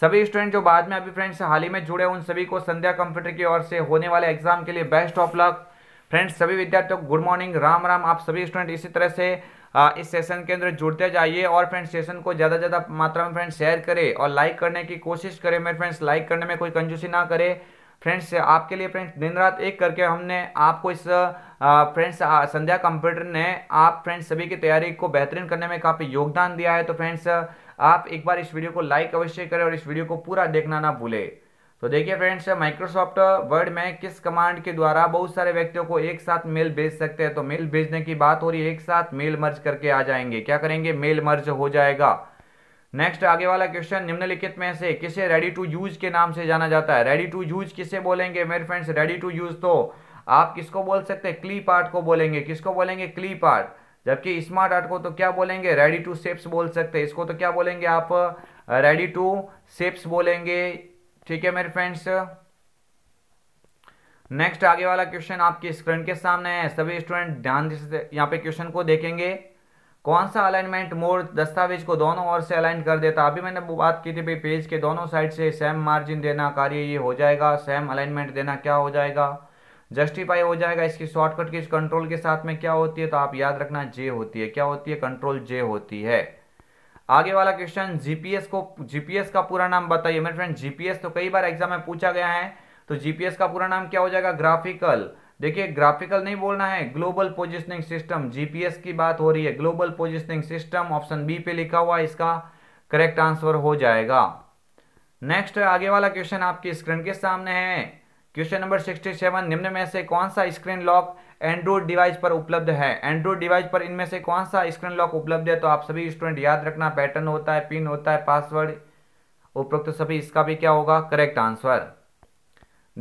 सभी स्टूडेंट जो बाद में अभी फ्रेंड्स हाल ही में जुड़े उन सभी को संध्या कंप्यूटर की ओर से होने वाले एग्जाम के लिए बेस्ट ऑफ लक फ्रेंड्स सभी विद्यार्थियों को गुड मॉर्निंग राम राम आप सभी स्टूडेंट इसी तरह से इस सेशन के अंदर जुड़ते जाइए और फ्रेंड्स सेशन को ज़्यादा से ज़्यादा मात्रा में फ्रेंड्स शेयर करें और लाइक करने की कोशिश करें मेरे फ्रेंड्स लाइक करने में कोई कंजूसी ना करें फ्रेंड्स आपके लिए फ्रेंड्स दिन रात एक करके हमने आपको इस फ्रेंड्स संध्या कंप्यूटर ने आप फ्रेंड्स सभी की तैयारी को बेहतरीन करने में काफ़ी योगदान दिया है तो फ्रेंड्स आप एक बार इस वीडियो को लाइक अवश्य करें और इस वीडियो को पूरा देखना ना भूलें तो देखिए फ्रेंड्स माइक्रोसॉफ्ट वर्ड में किस कमांड के द्वारा बहुत सारे व्यक्तियों को एक साथ मेल भेज सकते हैं तो मेल भेजने की बात हो रही है एक साथ मेल मर्ज करके आ जाएंगे क्या करेंगे मेल मर्ज हो जाएगा नेक्स्ट आगे वाला क्वेश्चन निम्नलिखित में से किसे रेडी टू यूज के नाम से जाना जाता है रेडी टू यूज किसे बोलेंगे मेरे फ्रेंड्स रेडी टू यूज तो आप किसको बोल सकते हैं क्ली पार्ट को बोलेंगे किसको बोलेंगे क्ली पार्ट जबकि स्मार्ट आर्ट को तो क्या बोलेंगे रेडी टू सेप्स बोल सकते हैं इसको तो क्या बोलेंगे आप रेडी टू सेप्स बोलेंगे ठीक है मेरे फ्रेंड्स नेक्स्ट आगे वाला क्वेश्चन आपकी स्क्रीन के सामने है सभी स्टूडेंट ध्यान से यहाँ पे क्वेश्चन को देखेंगे कौन सा अलाइनमेंट मोड दस्तावेज को दोनों ओर से अलाइन कर देता अभी मैंने बात की थी भाई पेज के दोनों साइड से सेम मार्जिन देना कार्य ये हो जाएगा सेम अलाइनमेंट देना क्या हो जाएगा जस्टिफाई हो जाएगा इसकी शॉर्टकट की कंट्रोल के साथ में क्या होती है तो आप याद रखना जे होती है क्या होती है कंट्रोल जे होती है आगे वाला क्वेश्चन जीपीएस को जीपीएस का पूरा नाम बताइए मेरे फ्रेंड जीपीएस तो कई बार एग्जाम में पूछा गया है तो जीपीएस का पूरा नाम क्या हो जाएगा ग्राफिकल देखिए ग्राफिकल नहीं बोलना है ग्लोबल पोजिशनिंग सिस्टम जीपीएस की बात हो रही है global positioning system option B पे लिखा हुआ इसका करेक्ट आंसर हो जाएगा नेक्स्ट आगे वाला क्वेश्चन आपकी स्क्रीन के सामने है क्वेश्चन नंबर सेवन निम्न में से कौन सा स्क्रीन लॉक एंड्रॉइड डिवाइस पर उपलब्ध है एंड्रॉइड डिवाइस पर इनमें से कौन सा स्क्रीन लॉक उपलब्ध है तो आप सभी स्टूडेंट याद रखना पैटर्न होता है पिन होता है पासवर्ड उपरोक्त तो सभी इसका भी क्या होगा करेक्ट आंसर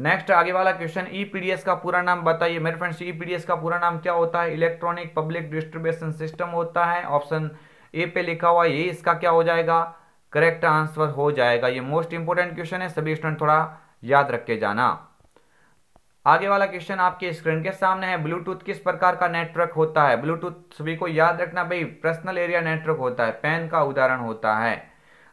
नेक्स्ट आगे वाला क्वेश्चन ई e का पूरा नाम बताइए मेरे फ्रेंड्स ई e का पूरा नाम क्या होता है इलेक्ट्रॉनिक पब्लिक डिस्ट्रीब्यूशन सिस्टम होता है ऑप्शन ए पे लिखा हुआ ये इसका क्या हो जाएगा करेक्ट आंसर हो जाएगा ये मोस्ट इंपोर्टेंट क्वेश्चन है सभी स्टूडेंट थोड़ा याद रख के जाना आगे वाला क्वेश्चन आपके स्क्रीन के सामने है ब्लूटूथ किस प्रकार का नेटवर्क होता है ब्लूटूथ सभी को याद रखना भाई पर्सनल एरिया नेटवर्क होता है पैन का उदाहरण होता है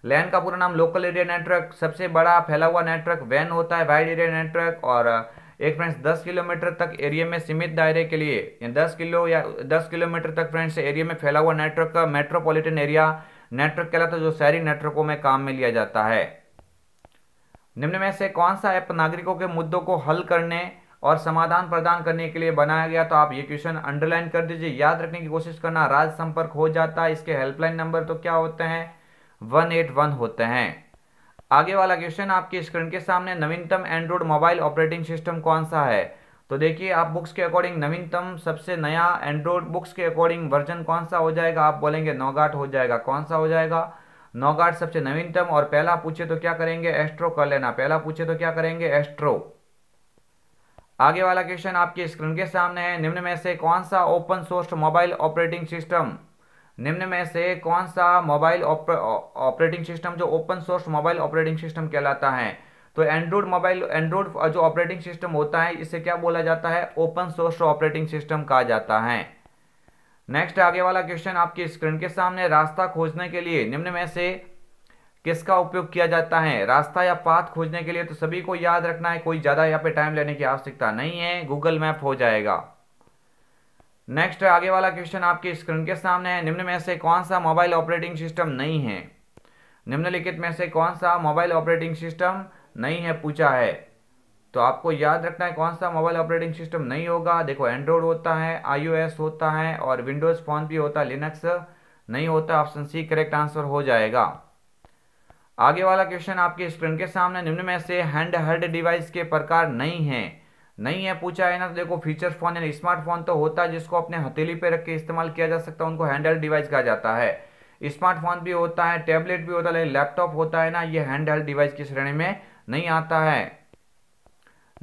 लैन का पूरा नाम लोकल एरिया नेटवर्क सबसे बड़ा फैला हुआ नेटवर्क वैन होता है वाइड एरिया नेटवर्क और एक फ्रेंड्स दस किलोमीटर तक एरिया में सीमित दायरे के लिए दस किलो या दस किलोमीटर तक फ्रेंड्स एरिया में फैला हुआ नेटवर्क का मेट्रोपोलिटन एरिया नेटवर्क कहलाता है जो शहरी नेटवर्कों में काम में लिया जाता है निम्न में से कौन सा ऐप नागरिकों के मुद्दों को हल करने और समाधान प्रदान करने के लिए बनाया गया तो आप ये क्वेश्चन अंडरलाइन कर दीजिए याद रखने की कोशिश करना राज संपर्क हो जाता है इसके हेल्पलाइन नंबर तो क्या होते हैं वन एट वन होते हैं आगे वाला क्वेश्चन आपके स्क्रीन के सामने नवीनतम एंड्रॉयड मोबाइल ऑपरेटिंग सिस्टम कौन सा है तो देखिए आप बुक्स के अकॉर्डिंग नवीनतम सबसे नया एंड्रॉयड बुक्स के अकॉर्डिंग वर्जन कौन सा हो जाएगा आप बोलेंगे नौगाट हो जाएगा कौन सा हो जाएगा नौगाट सबसे नवीनतम और पहला पूछे तो क्या करेंगे एस्ट्रो कर लेना पहला पूछे तो क्या करेंगे एस्ट्रो आगे वाला क्वेश्चन आपके स्क्रीन के सामने है निम्न में से कौन सा open source mobile operating system निम्न में से कौन सा मोबाइल ऑपरेटिंग सिस्टम जो open source mobile operating system कहलाता है तो एंड्रॉइड मोबाइल एंड्रॉइड जो ऑपरेटिंग सिस्टम होता है इसे क्या बोला जाता है ओपन सोर्स ऑपरेटिंग सिस्टम कहा जाता है नेक्स्ट आगे वाला क्वेश्चन आपके स्क्रीन के सामने रास्ता खोजने के लिए निम्न में से किसका उपयोग किया जाता है रास्ता या पाथ खोजने के लिए तो सभी को याद रखना है कोई ज़्यादा यहाँ पे टाइम लेने की आवश्यकता नहीं है गूगल मैप हो जाएगा नेक्स्ट आगे वाला क्वेश्चन आपके स्क्रीन के सामने है निम्न में से कौन सा मोबाइल ऑपरेटिंग सिस्टम नहीं है निम्नलिखित में से कौन सा मोबाइल ऑपरेटिंग सिस्टम नहीं है पूछा है तो आपको याद रखना है कौन सा मोबाइल ऑपरेटिंग सिस्टम नहीं होगा देखो एंड्रॉयड होता है आईओएस होता है और विंडोज़ फ़ोन भी होता है लिनक्स नहीं होता ऑप्शन सी करेक्ट आंसर हो जाएगा आगे वाला क्वेश्चन आपके स्क्रीन के सामने निम्न में से हैंड हेल्ड डिवाइस के प्रकार नहीं है नहीं है पूछा है ना तो देखो फीचर फोन यानी स्मार्टफोन तो होता है जिसको अपने हथेली पे रख के इस्तेमाल किया जा सकता है उनको हैंड हेल्ड डिवाइस कहा जाता है स्मार्टफोन भी होता है टैबलेट भी होता है लैपटॉप होता है ना ये हैंड हेल्ड डिवाइस की श्रेणी में नहीं आता है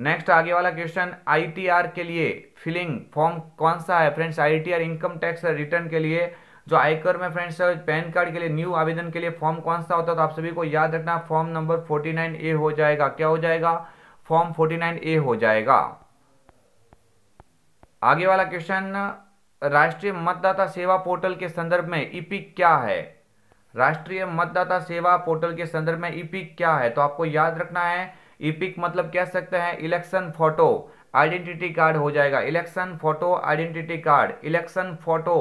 नेक्स्ट आगे वाला क्वेश्चन आईटीआर के लिए फिलिंग फॉर्म कौन सा है friends ITR income tax return के लिए जो तो आयकर में फ्रेंड्स पैन कार्ड के लिए न्यू आवेदन के लिए फॉर्म कौन सा होता है तो आप सभी को याद रखना फॉर्म नंबर 49 ए हो जाएगा क्या हो जाएगा फॉर्म 49 ए हो जाएगा आगे वाला क्वेश्चन राष्ट्रीय मतदाता सेवा पोर्टल के संदर्भ में ईपिक e क्या है राष्ट्रीय मतदाता सेवा पोर्टल के संदर्भ में ईपिक e क्या है तो आपको याद रखना है ईपिक e मतलब कह सकते हैं इलेक्शन फोटो आइडेंटिटी कार्ड हो जाएगा election photo identity card election photo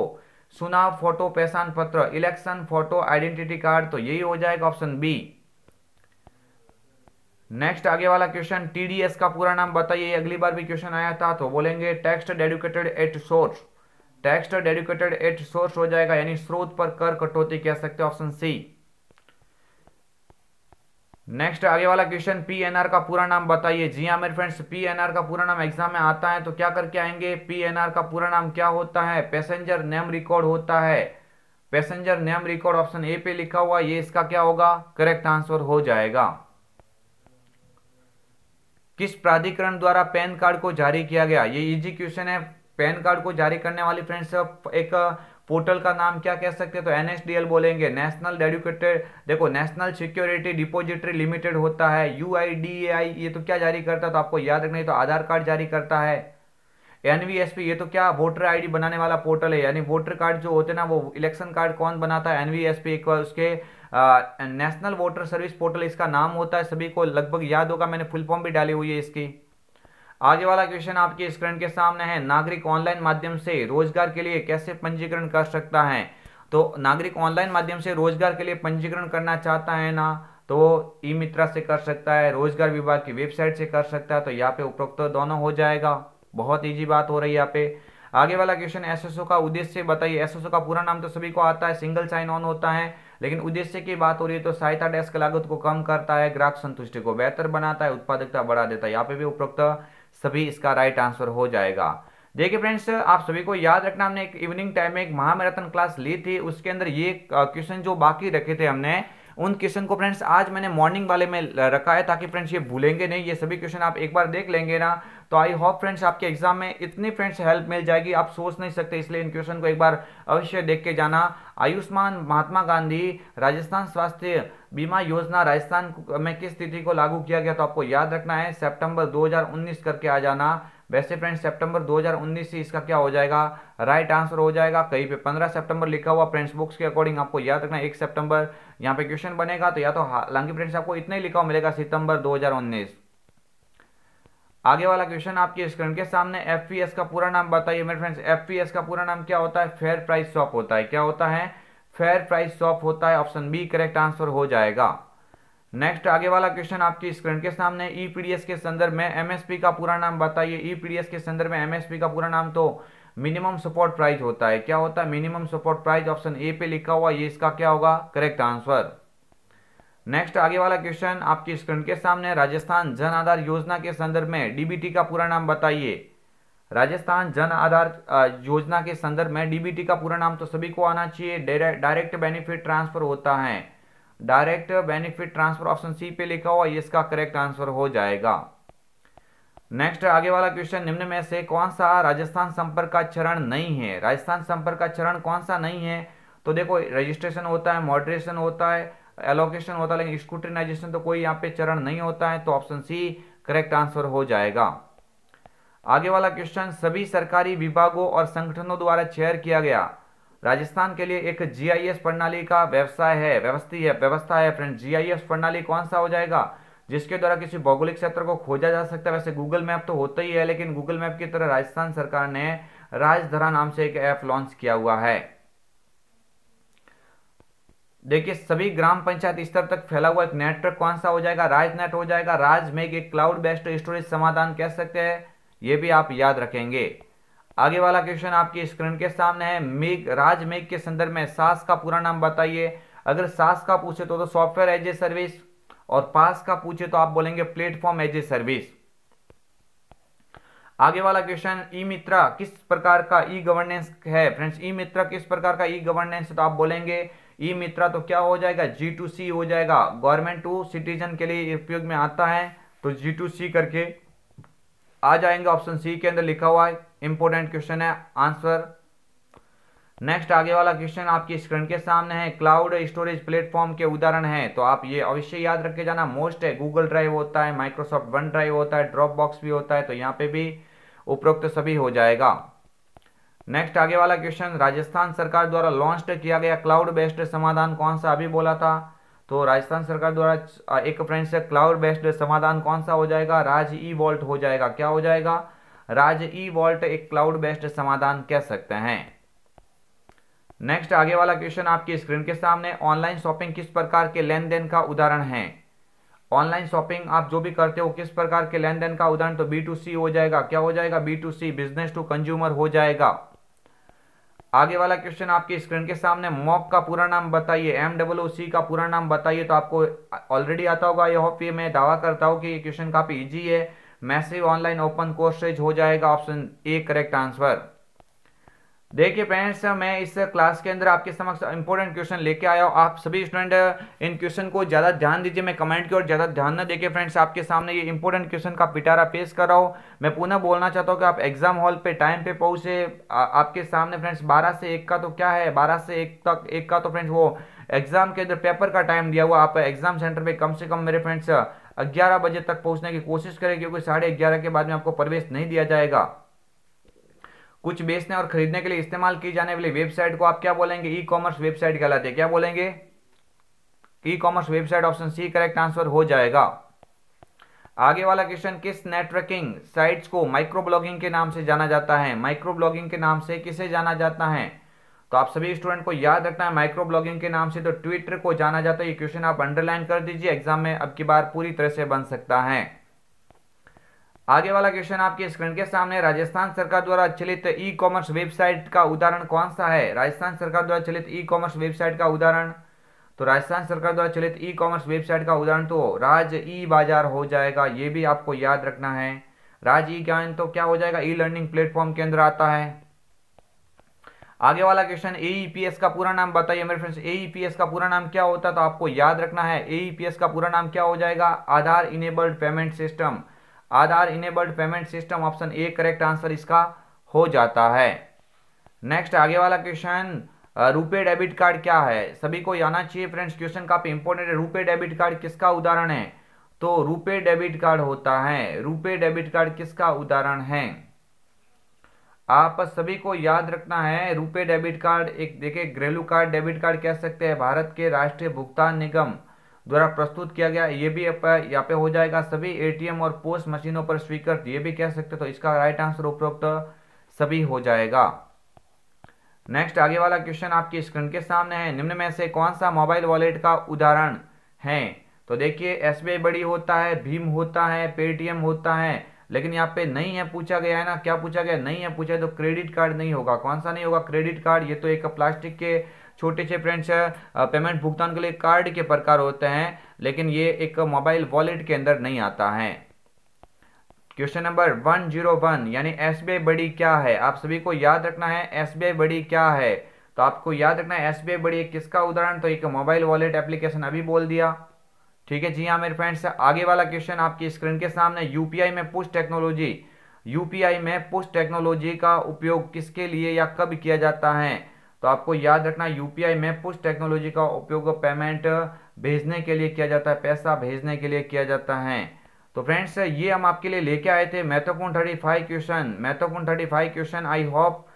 सुना फोटो पहचान पत्र इलेक्शन फोटो आइडेंटिटी कार्ड तो यही हो जाएगा ऑप्शन बी नेक्स्ट आगे वाला क्वेश्चन टीडीएस का पूरा नाम बताइए अगली बार भी क्वेश्चन आया था तो बोलेंगे text dedicated at source text dedicated at source हो जाएगा यानी स्रोत पर कर कटौती कह सकते ऑप्शन सी नेक्स्ट आगे वाला क्वेश्चन पीएनआर का पूरा नाम बताइए जी हाँ मेरे फ्रेंड्स पीएनआर का पूरा नाम एग्जाम में आता है तो क्या करके आएंगे पीएनआर का पूरा नाम क्या होता है पैसेंजर नेम रिकॉर्ड होता है passenger name record option A पे लिखा हुआ ये इसका क्या होगा करेक्ट आंसर हो जाएगा किस प्राधिकरण द्वारा पैन कार्ड को जारी किया गया ये इजी क्वेश्चन है पैन कार्ड को जारी करने वाली फ्रेंड्स एक पोर्टल का नाम क्या कह सकते हैं तो एनएसडीएल बोलेंगे नेशनल डेडिकेटेड देखो नेशनल सिक्योरिटी डिपोजिटरी लिमिटेड होता है यू ये तो क्या जारी करता है तो आपको याद रखना तो आधार कार्ड जारी करता है एन ये तो क्या वोटर आईडी बनाने वाला पोर्टल है यानी वोटर कार्ड जो होते ना वो इलेक्शन कार्ड कौन बनाता है एन एक उसके नेशनल वोटर सर्विस पोर्टल इसका नाम होता है सभी को लगभग याद होगा मैंने फुल फॉर्म भी डाली हुई है इसकी आगे वाला क्वेश्चन आपके स्क्रीन के सामने है नागरिक ऑनलाइन माध्यम से रोजगार के लिए कैसे पंजीकरण कर सकता है तो नागरिक ऑनलाइन माध्यम से रोजगार के लिए पंजीकरण करना चाहता है ना तो ई मित्रा से कर सकता है रोजगार विभाग की वेबसाइट से कर सकता है तो यहाँ पे उपरोक्त तो दोनों हो जाएगा बहुत ईजी बात हो रही है यहाँ पे आगे वाला क्वेश्चन एसएसओ का उद्देश्य बताइए एसएसओ का पूरा नाम तो सभी को आता है सिंगल साइन ऑन होता है लेकिन उद्देश्य की बात हो रही है तो सहायता डेस्क लागत को कम करता है ग्राहक संतुष्टि को बेहतर बनाता है उत्पादकता बढ़ा देता है यहाँ पे भी उपरोक्त सभी इसका राइट आंसर हो जाएगा देखिए फ्रेंड्स आप सभी को याद रखना हमने एक इवनिंग टाइम में एक महामैराथन क्लास ली थी उसके अंदर ये क्वेश्चन जो बाकी रखे थे हमने उन क्वेश्चन को फ्रेंड्स आज मैंने मॉर्निंग वाले में रखा है ताकि फ्रेंड्स ये भूलेंगे नहीं ये सभी क्वेश्चन आप एक बार देख लेंगे ना तो आई होप फ्रेंड्स आपके एग्जाम में इतनी फ्रेंड्स हेल्प मिल जाएगी आप सोच नहीं सकते इसलिए इन क्वेश्चन को एक बार अवश्य देख के जाना आयुष्मान महात्मा गांधी राजस्थान स्वास्थ्य बीमा योजना राजस्थान में किस स्थिति को लागू किया गया तो आपको याद रखना है सेप्टेम्बर दो करके आ जाना वैसे फ्रेंड्स सितंबर 2019 से इसका क्या हो जाएगा राइट आंसर हो जाएगा कहीं पे 15 सितंबर लिखा हुआ फ्रेंड्स बुक्स के अकॉर्डिंग आपको याद रखना एक सितंबर यहाँ पे क्वेश्चन बनेगा तो या तो हालांकि फ्रेंड्स आपको इतना ही लिखा हुआ मिलेगा सितंबर 2019 आगे वाला क्वेश्चन आपके स्क्रीन के सामने एफ का पूरा नाम बताइए मेरे फ्रेंड्स एफ का पूरा नाम क्या होता है फेयर प्राइस शॉप होता है क्या होता है फेयर प्राइस शॉप होता है ऑप्शन बी करेक्ट आंसर हो जाएगा नेक्स्ट आगे वाला क्वेश्चन आपकी स्क्रीन के सामने ईपीडीएस e के संदर्भ में एमएसपी का पूरा नाम बताइए ईपीडीएस e के संदर्भ में एमएसपी का पूरा नाम तो मिनिमम सपोर्ट प्राइस होता है क्या होता है minimum support price option A पे लिखा हुआ ये इसका क्या होगा करेक्ट आंसर नेक्स्ट आगे वाला क्वेश्चन आपकी स्क्रीन के सामने राजस्थान जन आधार योजना के संदर्भ में डीबीटी का पूरा नाम बताइए राजस्थान जन आधार योजना के संदर्भ में डीबीटी का पूरा नाम तो सभी को आना चाहिए डायरेक्ट बेनिफिट ट्रांसफर होता है direct benefit transfer option C पे लिखा हुआ इसका करेक्ट आंसर हो जाएगा नेक्स्ट आगे वाला क्वेश्चन निम्न में से कौन सा राजस्थान संपर्क का चरण नहीं है राजस्थान संपर्क का चरण कौन सा नहीं है तो देखो रजिस्ट्रेशन होता है मॉडरेशन होता है एलोकेशन होता है लेकिन स्कूटनाइजेशन तो कोई यहाँ पे चरण नहीं होता है तो ऑप्शन सी करेक्ट आंसर हो जाएगा आगे वाला क्वेश्चन सभी सरकारी विभागों और संगठनों द्वारा चेयर किया गया राजस्थान के लिए एक जीआईएस प्रणाली का व्यवसाय है व्यवस्थी है व्यवस्था है फ्रेंड जीआईएस प्रणाली कौन सा हो जाएगा जिसके द्वारा किसी भौगोलिक क्षेत्र को खोजा जा सकता है वैसे गूगल मैप तो होता ही है लेकिन गूगल मैप की तरह राजस्थान सरकार ने राजधरा नाम से एक ऐप लॉन्च किया हुआ है देखिए सभी ग्राम पंचायत स्तर तक फैला हुआ एक नेटवर्क कौन सा हो जाएगा राज नेट हो जाएगा राज एक क्लाउड बेस्ड स्टोरेज समाधान कह सकते हैं ये भी आप याद रखेंगे आगे वाला क्वेश्चन आपकी स्क्रीन के सामने है मेघ राज मेघ के संदर्भ में सास का पूरा नाम बताइए अगर सास का पूछे तो, तो सॉफ्टवेयर एज ए सर्विस और पास का पूछे तो आप बोलेंगे प्लेटफॉर्म एज ए सर्विस आगे वाला क्वेश्चन ई मित्रा किस प्रकार का ई गवर्नेंस है फ्रेंड्स ई मित्रा किस प्रकार का ई गवर्नेंस तो आप बोलेंगे ई मित्रा तो क्या हो जाएगा जी टू सी हो जाएगा गवर्नमेंट टू सिटीजन के लिए उपयोग में आता है तो जी टू सी करके आ जाएंगे ऑप्शन सी के अंदर लिखा हुआ है इंपोर्टेंट क्वेश्चन है आंसर नेक्स्ट आगे वाला क्वेश्चन आपकी स्क्रीन के सामने है क्लाउड स्टोरेज प्लेटफॉर्म के उदाहरण है तो आप ये अवश्य याद रख के जाना मोस्ट है गूगल ड्राइव होता है माइक्रोसॉफ्ट वन ड्राइव होता है ड्रॉप बॉक्स भी होता है तो यहाँ पे भी उपरोक्त तो सभी हो जाएगा नेक्स्ट आगे वाला क्वेश्चन राजस्थान सरकार द्वारा लॉन्च किया गया क्लाउड बेस्ड समाधान कौन सा अभी बोला था तो राजस्थान सरकार द्वारा एक फ्रेंड से क्लाउड बेस्ड समाधान कौन सा हो जाएगा राज ई वॉल्ट हो जाएगा क्या हो जाएगा राज ई वॉल्ट एक क्लाउड बेस्ड समाधान कह सकते हैं नेक्स्ट आगे वाला क्वेश्चन आपकी स्क्रीन के सामने ऑनलाइन शॉपिंग किस प्रकार के लेन देन का उदाहरण है ऑनलाइन शॉपिंग आप जो भी करते हो किस प्रकार के लेन देन का उदाहरण तो बी टू सी हो जाएगा क्या हो जाएगा B to C business to consumer हो जाएगा आगे वाला क्वेश्चन आपकी स्क्रीन के सामने मॉक का पूरा नाम बताइए एम डब्ल्यू सी का पूरा नाम बताइए तो आपको ऑलरेडी आता होगा आई होप ये मैं दावा करता हूँ कि ये क्वेश्चन काफ़ी इजी है मैसेज ऑनलाइन ओपन कोर्सेज हो जाएगा ऑप्शन ए करेक्ट आंसर देखिए फ्रेंड्स मैं इस क्लास के अंदर आपके समक्ष इंपॉर्टेंट क्वेश्चन लेके आया हूँ आप सभी स्टूडेंट इन क्वेश्चन को ज़्यादा ध्यान दीजिए मैं कमेंट की और ज़्यादा ध्यान न देखिए फ्रेंड्स आपके सामने ये इंपॉर्टेंट क्वेश्चन का पिटारा पेश कर रहा हूँ मैं पुनः बोलना चाहता हूँ कि आप एग्जाम हॉल पर टाइम पर पहुँचे आपके सामने फ्रेंड्स बारह से एक का तो क्या है बारह से एक तक एक का तो फ्रेंड्स वो एग्जाम के अंदर पेपर का टाइम दिया हुआ आप एग्जाम सेंटर पर कम से कम मेरे फ्रेंड्स ग्यारह बजे तक पहुँचने की कोशिश करें क्योंकि साढ़े के बाद में आपको प्रवेश नहीं दिया जाएगा कुछ बेचने और खरीदने के लिए इस्तेमाल की जाने वाली वेबसाइट को आप क्या बोलेंगे ई कॉमर्स वेबसाइट कहलाते हैं क्या बोलेंगे e commerce website option C correct answer हो जाएगा आगे वाला क्वेश्चन किस नेटवर्किंग साइट्स को माइक्रो ब्लॉगिंग के नाम से जाना जाता है माइक्रो ब्लॉगिंग के नाम से किसे जाना जाता है तो आप सभी स्टूडेंट को याद रखना है माइक्रो ब्लॉगिंग के नाम से तो ट्विटर को जाना जाता है ये क्वेश्चन आप अंडरलाइन कर दीजिए एग्जाम में अब की बार पूरी तरह से बन सकता है आगे वाला क्वेश्चन आपके स्क्रीन के सामने राजस्थान सरकार द्वारा चलित ई कॉमर्स वेबसाइट का उदाहरण कौन सा है राजस्थान सरकार द्वारा चलित ई कॉमर्स वेबसाइट का उदाहरण तो राजस्थान सरकार द्वारा चलित ई कॉमर्स वेबसाइट का उदाहरण तो राज ई बाजार हो जाएगा ये भी आपको याद रखना है राज ई क्या तो क्या हो जाएगा ई लर्निंग प्लेटफॉर्म के अंदर आता है आगे वाला क्वेश्चन एईपीएस e का पूरा नाम बताइए मेरे फ्रेंड्स एईपीएस e का पूरा नाम क्या होता है तो आपको याद रखना है एईपीएस e का पूरा नाम क्या हो जाएगा Aadhaar enabled payment system Aadhaar enabled payment system option A correct answer इसका हो जाता है नेक्स्ट आगे वाला क्वेश्चन रुपए डेबिट कार्ड क्या है सभी को आना चाहिए फ्रेंड्स क्वेश्चन काफ़ी इंपोर्टेंट है रुपए डेबिट कार्ड किसका उदाहरण है तो रुपए डेबिट कार्ड होता है रुपए डेबिट कार्ड किसका उदाहरण है आप सभी को याद रखना है रुपए डेबिट कार्ड एक देखिए घरेलू कार्ड डेबिट कार्ड कह सकते हैं भारत के राष्ट्रीय भुगतान निगम द्वारा प्रस्तुत किया गया ये भी यहाँ पे हो जाएगा सभी एटीएम और पोस्ट मशीनों पर स्वीकृत ये भी कह सकते तो इसका राइट आंसर उपरोक्त सभी हो जाएगा नेक्स्ट आगे वाला क्वेश्चन आपकी स्क्रीन के सामने है निम्न में से कौन सा मोबाइल वॉलेट का उदाहरण है तो देखिए एस बड़ी होता है भीम होता है पेटीएम होता है लेकिन यहाँ पे नहीं है पूछा गया है ना क्या पूछा गया नहीं है पूछा है तो क्रेडिट कार्ड नहीं होगा कौन सा नहीं होगा क्रेडिट कार्ड ये तो एक प्लास्टिक के छोटे से फ्रेंड्स पेमेंट भुगतान के लिए कार्ड के प्रकार होते हैं लेकिन ये एक मोबाइल वॉलेट के अंदर नहीं आता है question number one zero one यानी एस बड़ी क्या है आप सभी को याद रखना है एस बड़ी क्या है तो आपको याद रखना है एस बड़ी किसका उदाहरण तो एक मोबाइल वॉलेट एप्लीकेशन अभी बोल दिया ठीक है जी हाँ मेरे फ्रेंड्स आगे वाला क्वेश्चन आपकी स्क्रीन के सामने यूपीआई में पुस्ट टेक्नोलॉजी यूपीआई में पुस्ट टेक्नोलॉजी का उपयोग किसके लिए या कब किया जाता है तो आपको याद रखना यूपीआई में पुश टेक्नोलॉजी का उपयोग पेमेंट भेजने के लिए किया जाता है पैसा भेजने के लिए किया जाता है तो फ्रेंड्स ये हम आपके लिए लेके आए थे महत्वपूर्ण थर्टी फाइव क्वेश्चन महत्वपूर्ण thirty five question I hope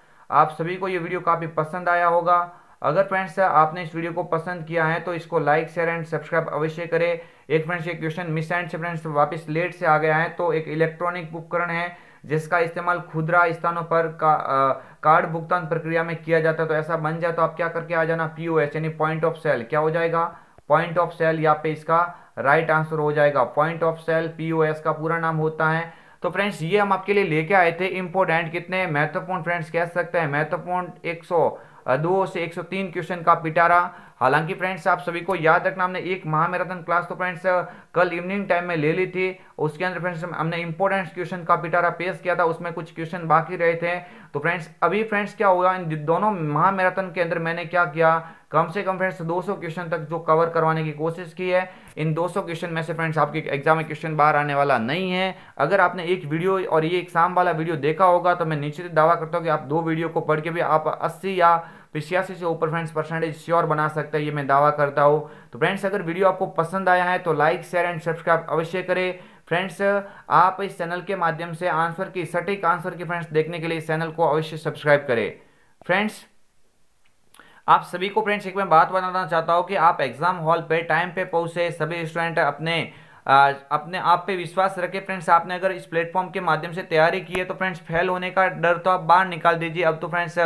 आप सभी को ये वीडियो काफ़ी पसंद आया होगा अगर फ्रेंड्स आपने इस वीडियो को पसंद किया है तो इसको लाइक शेयर एंड सब्सक्राइब अवश्य करें एक फ्रेंड्स ये क्वेश्चन मिस एंड से फ्रेंड्स वापस लेट से आ गया है तो एक इलेक्ट्रॉनिक उपकरण है जिसका इस्तेमाल खुदरा स्थानों पर का, आ, कार्ड भुगतान प्रक्रिया में किया जाता है तो ऐसा बन जाए तो आप क्या करके आ जाना पी यानी पॉइंट ऑफ सेल क्या हो जाएगा पॉइंट ऑफ सेल यहाँ पे इसका राइट आंसर हो जाएगा पॉइंट ऑफ सेल पी का पूरा नाम होता है तो फ्रेंड्स ये हम आपके लिए लेके आए थे इम्पोर्टेंट कितने महत्वपूर्ण फ्रेंड्स कह सकते हैं महत्वपूर्ण सौ दो से एक सौ तीन क्वेश्चन का पिटारा हालांकि फ्रेंड्स आप सभी को याद रखना हमने एक महामैराथन क्लास तो फ्रेंड्स कल इवनिंग टाइम में ले ली थी उसके अंदर फ्रेंड्स हमने इंपॉर्टेंट क्वेश्चन का पिटारा पेश किया था उसमें कुछ क्वेश्चन बाकी रहे थे तो फ्रेंड्स अभी फ्रेंड्स क्या हुआ इन दोनों महामैराथन के अंदर मैंने क्या किया कम से कम फ्रेंड्स 200 क्वेश्चन तक जो कवर करवाने की कोशिश की है इन 200 क्वेश्चन में से फ्रेंड्स आपके एग्जाम में क्वेश्चन बाहर आने वाला नहीं है अगर आपने एक वीडियो और ये एग्जाम वाला वीडियो देखा होगा तो मैं निश्चित दावा करता हूँ कि आप दो वीडियो को पढ़ के भी आप अस्सी या पिछयासी से ऊपर फ्रेंड्स परसेंटेज श्योर बना सकते हैं ये मैं दावा करता हूँ तो फ्रेंड्स अगर वीडियो आपको पसंद आया है तो लाइक शेयर एंड सब्सक्राइब अवश्य करें फ्रेंड्स आप इस चैनल के माध्यम से आंसर की सटीक आंसर की फ्रेंड्स देखने के लिए इस चैनल को अवश्य सब्सक्राइब करें फ्रेंड्स आप सभी को फ्रेंड्स एक मैं बात बनाना चाहता हूँ कि आप एग्ज़ाम हॉल पे टाइम पे पहुँचे सभी स्टूडेंट अपने आ, अपने आप पे विश्वास रखें फ्रेंड्स आपने अगर इस प्लेटफॉर्म के माध्यम से तैयारी की है तो फ्रेंड्स फेल होने का डर तो आप बाहर निकाल दीजिए अब तो फ्रेंड्स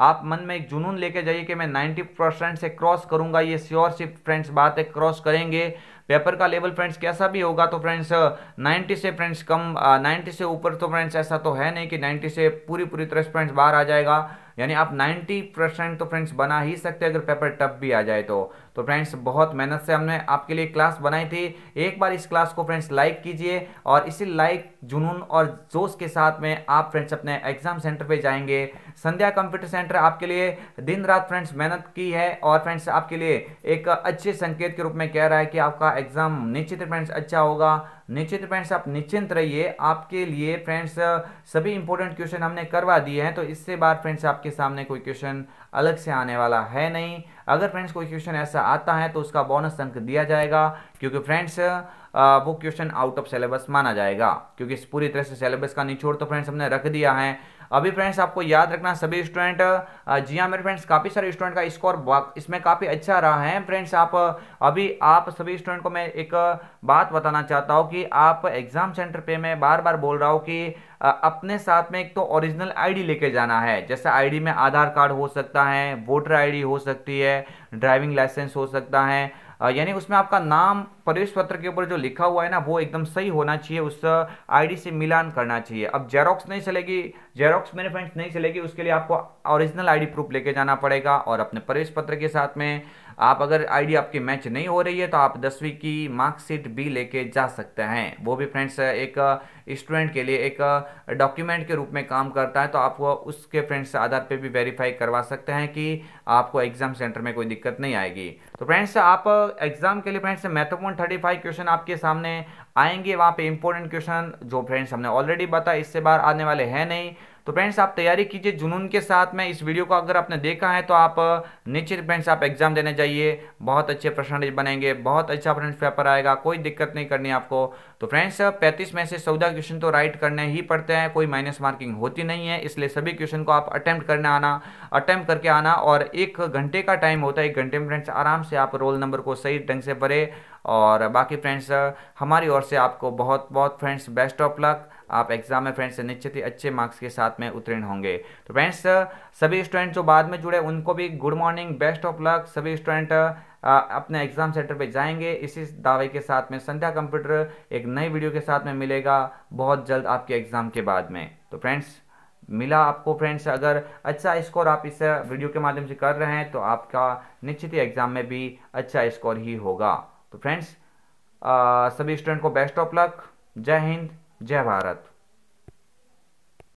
आप मन में एक जुनून लेके जाइए कि मैं नाइन्टी परसेंट से क्रॉस करूंगा ये श्योर सी फ्रेंड्स बात है क्रॉस करेंगे पेपर का लेवल फ्रेंड्स कैसा भी होगा तो फ्रेंड्स 90 से फ्रेंड्स कम 90 से ऊपर तो फ्रेंड्स ऐसा तो है नहीं कि 90 से पूरी पूरी तरह फ्रेंड्स बाहर आ जाएगा यानी आप 90 परसेंट तो फ्रेंड्स बना ही सकते अगर पेपर टफ भी आ जाए तो तो फ्रेंड्स बहुत मेहनत से हमने आपके लिए क्लास बनाई थी एक बार इस क्लास को फ्रेंड्स लाइक कीजिए और इसी लाइक जुनून और जोश के साथ में आप फ्रेंड्स अपने एग्जाम सेंटर पे जाएंगे संध्या कंप्यूटर सेंटर आपके लिए दिन रात फ्रेंड्स मेहनत की है और फ्रेंड्स आपके लिए एक अच्छे संकेत के रूप में कह रहा है कि आपका एग्जाम निश्चित फ्रेंड्स अच्छा होगा निश्चित फ्रेंड्स आप निश्चिंत रहिए आपके लिए फ्रेंड्स सभी इंपॉर्टेंट क्वेश्चन हमने करवा दिए हैं तो इससे बार फ्रेंड्स आपके सामने कोई क्वेश्चन अलग से आने वाला है नहीं अगर फ्रेंड्स कोई क्वेश्चन ऐसा आता है तो उसका बोनस अंक दिया जाएगा क्योंकि फ्रेंड्स वो क्वेश्चन आउट ऑफ सिलेबस माना जाएगा क्योंकि पूरी तरह से सिलेबस का निचोड़ तो फ्रेंड्स हमने रख दिया है अभी फ्रेंड्स आपको याद रखना सभी स्टूडेंट जी हाँ मेरे फ्रेंड्स काफ़ी सारे स्टूडेंट का स्कोर इसमें काफ़ी अच्छा रहा है फ्रेंड्स आप अभी आप सभी स्टूडेंट को मैं एक बात बताना चाहता हूँ कि आप एग्ज़ाम सेंटर पे मैं बार बार बोल रहा हूँ कि अपने साथ में एक तो ओरिजिनल आईडी लेके जाना है जैसे आईडी में आधार कार्ड हो सकता है वोटर आईडी हो सकती है ड्राइविंग लाइसेंस हो सकता है यानी उसमें आपका नाम प्रवेश पत्र के ऊपर जो लिखा हुआ है ना वो एकदम सही होना चाहिए उस आईडी से मिलान करना चाहिए अब जेरोक्स नहीं चलेगी जेरोक्स मेरे फ्रेंड्स नहीं चलेगी उसके लिए आपको ओरिजिनल आईडी प्रूफ लेके जाना पड़ेगा और अपने प्रवेश पत्र के साथ में आप अगर आईडी आपकी मैच नहीं हो रही है तो आप दसवीं की मार्कशीट भी लेके जा सकते हैं वो भी फ्रेंड्स एक स्टूडेंट uh, के लिए एक डॉक्यूमेंट uh, के रूप में काम करता है तो आप उसके फ्रेंड्स आधार पे भी वेरीफाई करवा सकते हैं कि आपको एग्जाम सेंटर में कोई दिक्कत नहीं आएगी तो फ्रेंड्स आप एग्जाम uh, के लिए फ्रेंड्स महत्वपूर्ण थर्टी फाइव क्वेश्चन आपके सामने आएंगे वहाँ पे इंपॉर्टेंट क्वेश्चन जो फ्रेंड्स हमने ऑलरेडी बताया इससे बाहर आने वाले हैं नहीं तो फ्रेंड्स आप तैयारी कीजिए जुनून के साथ में इस वीडियो को अगर आपने देखा है तो आप निश्चित फ्रेंड्स आप एग्जाम देने जाइए बहुत अच्छे परसेंटेज बनेंगे बहुत अच्छा फ्रेंड्स पेपर आएगा कोई दिक्कत नहीं करनी आपको तो फ्रेंड्स पैंतीस में से चौदह क्वेश्चन तो राइट करने ही पड़ते हैं कोई माइनस मार्किंग होती नहीं है इसलिए सभी क्वेश्चन को आप अटैम्प्ट करने आना अटैम्प्ट करके आना और एक घंटे का टाइम होता है एक घंटे में फ्रेंड्स आराम से आप रोल नंबर को सही ढंग से भरे और बाकी फ्रेंड्स हमारी ओर से आपको बहुत बहुत फ्रेंड्स बेस्ट ऑफ लक आप एग्जाम में फ्रेंड्स निश्चित ही अच्छे मार्क्स के साथ में उत्तीर्ण होंगे तो फ्रेंड्स सभी स्टूडेंट जो बाद में जुड़े उनको भी good morning best of luck सभी स्टूडेंट अपने एग्जाम सेंटर पे जाएंगे इसी दावे के साथ में संध्या कंप्यूटर एक नई वीडियो के साथ में मिलेगा बहुत जल्द आपके एग्जाम के बाद में तो फ्रेंड्स मिला आपको फ्रेंड्स अगर अच्छा स्कोर आप इस वीडियो के माध्यम से कर रहे हैं तो आपका निश्चित ही एग्जाम में भी अच्छा स्कोर ही होगा तो फ्रेंड्स सभी स्टूडेंट को बेस्ट ऑफ लक जय हिंद जय भारत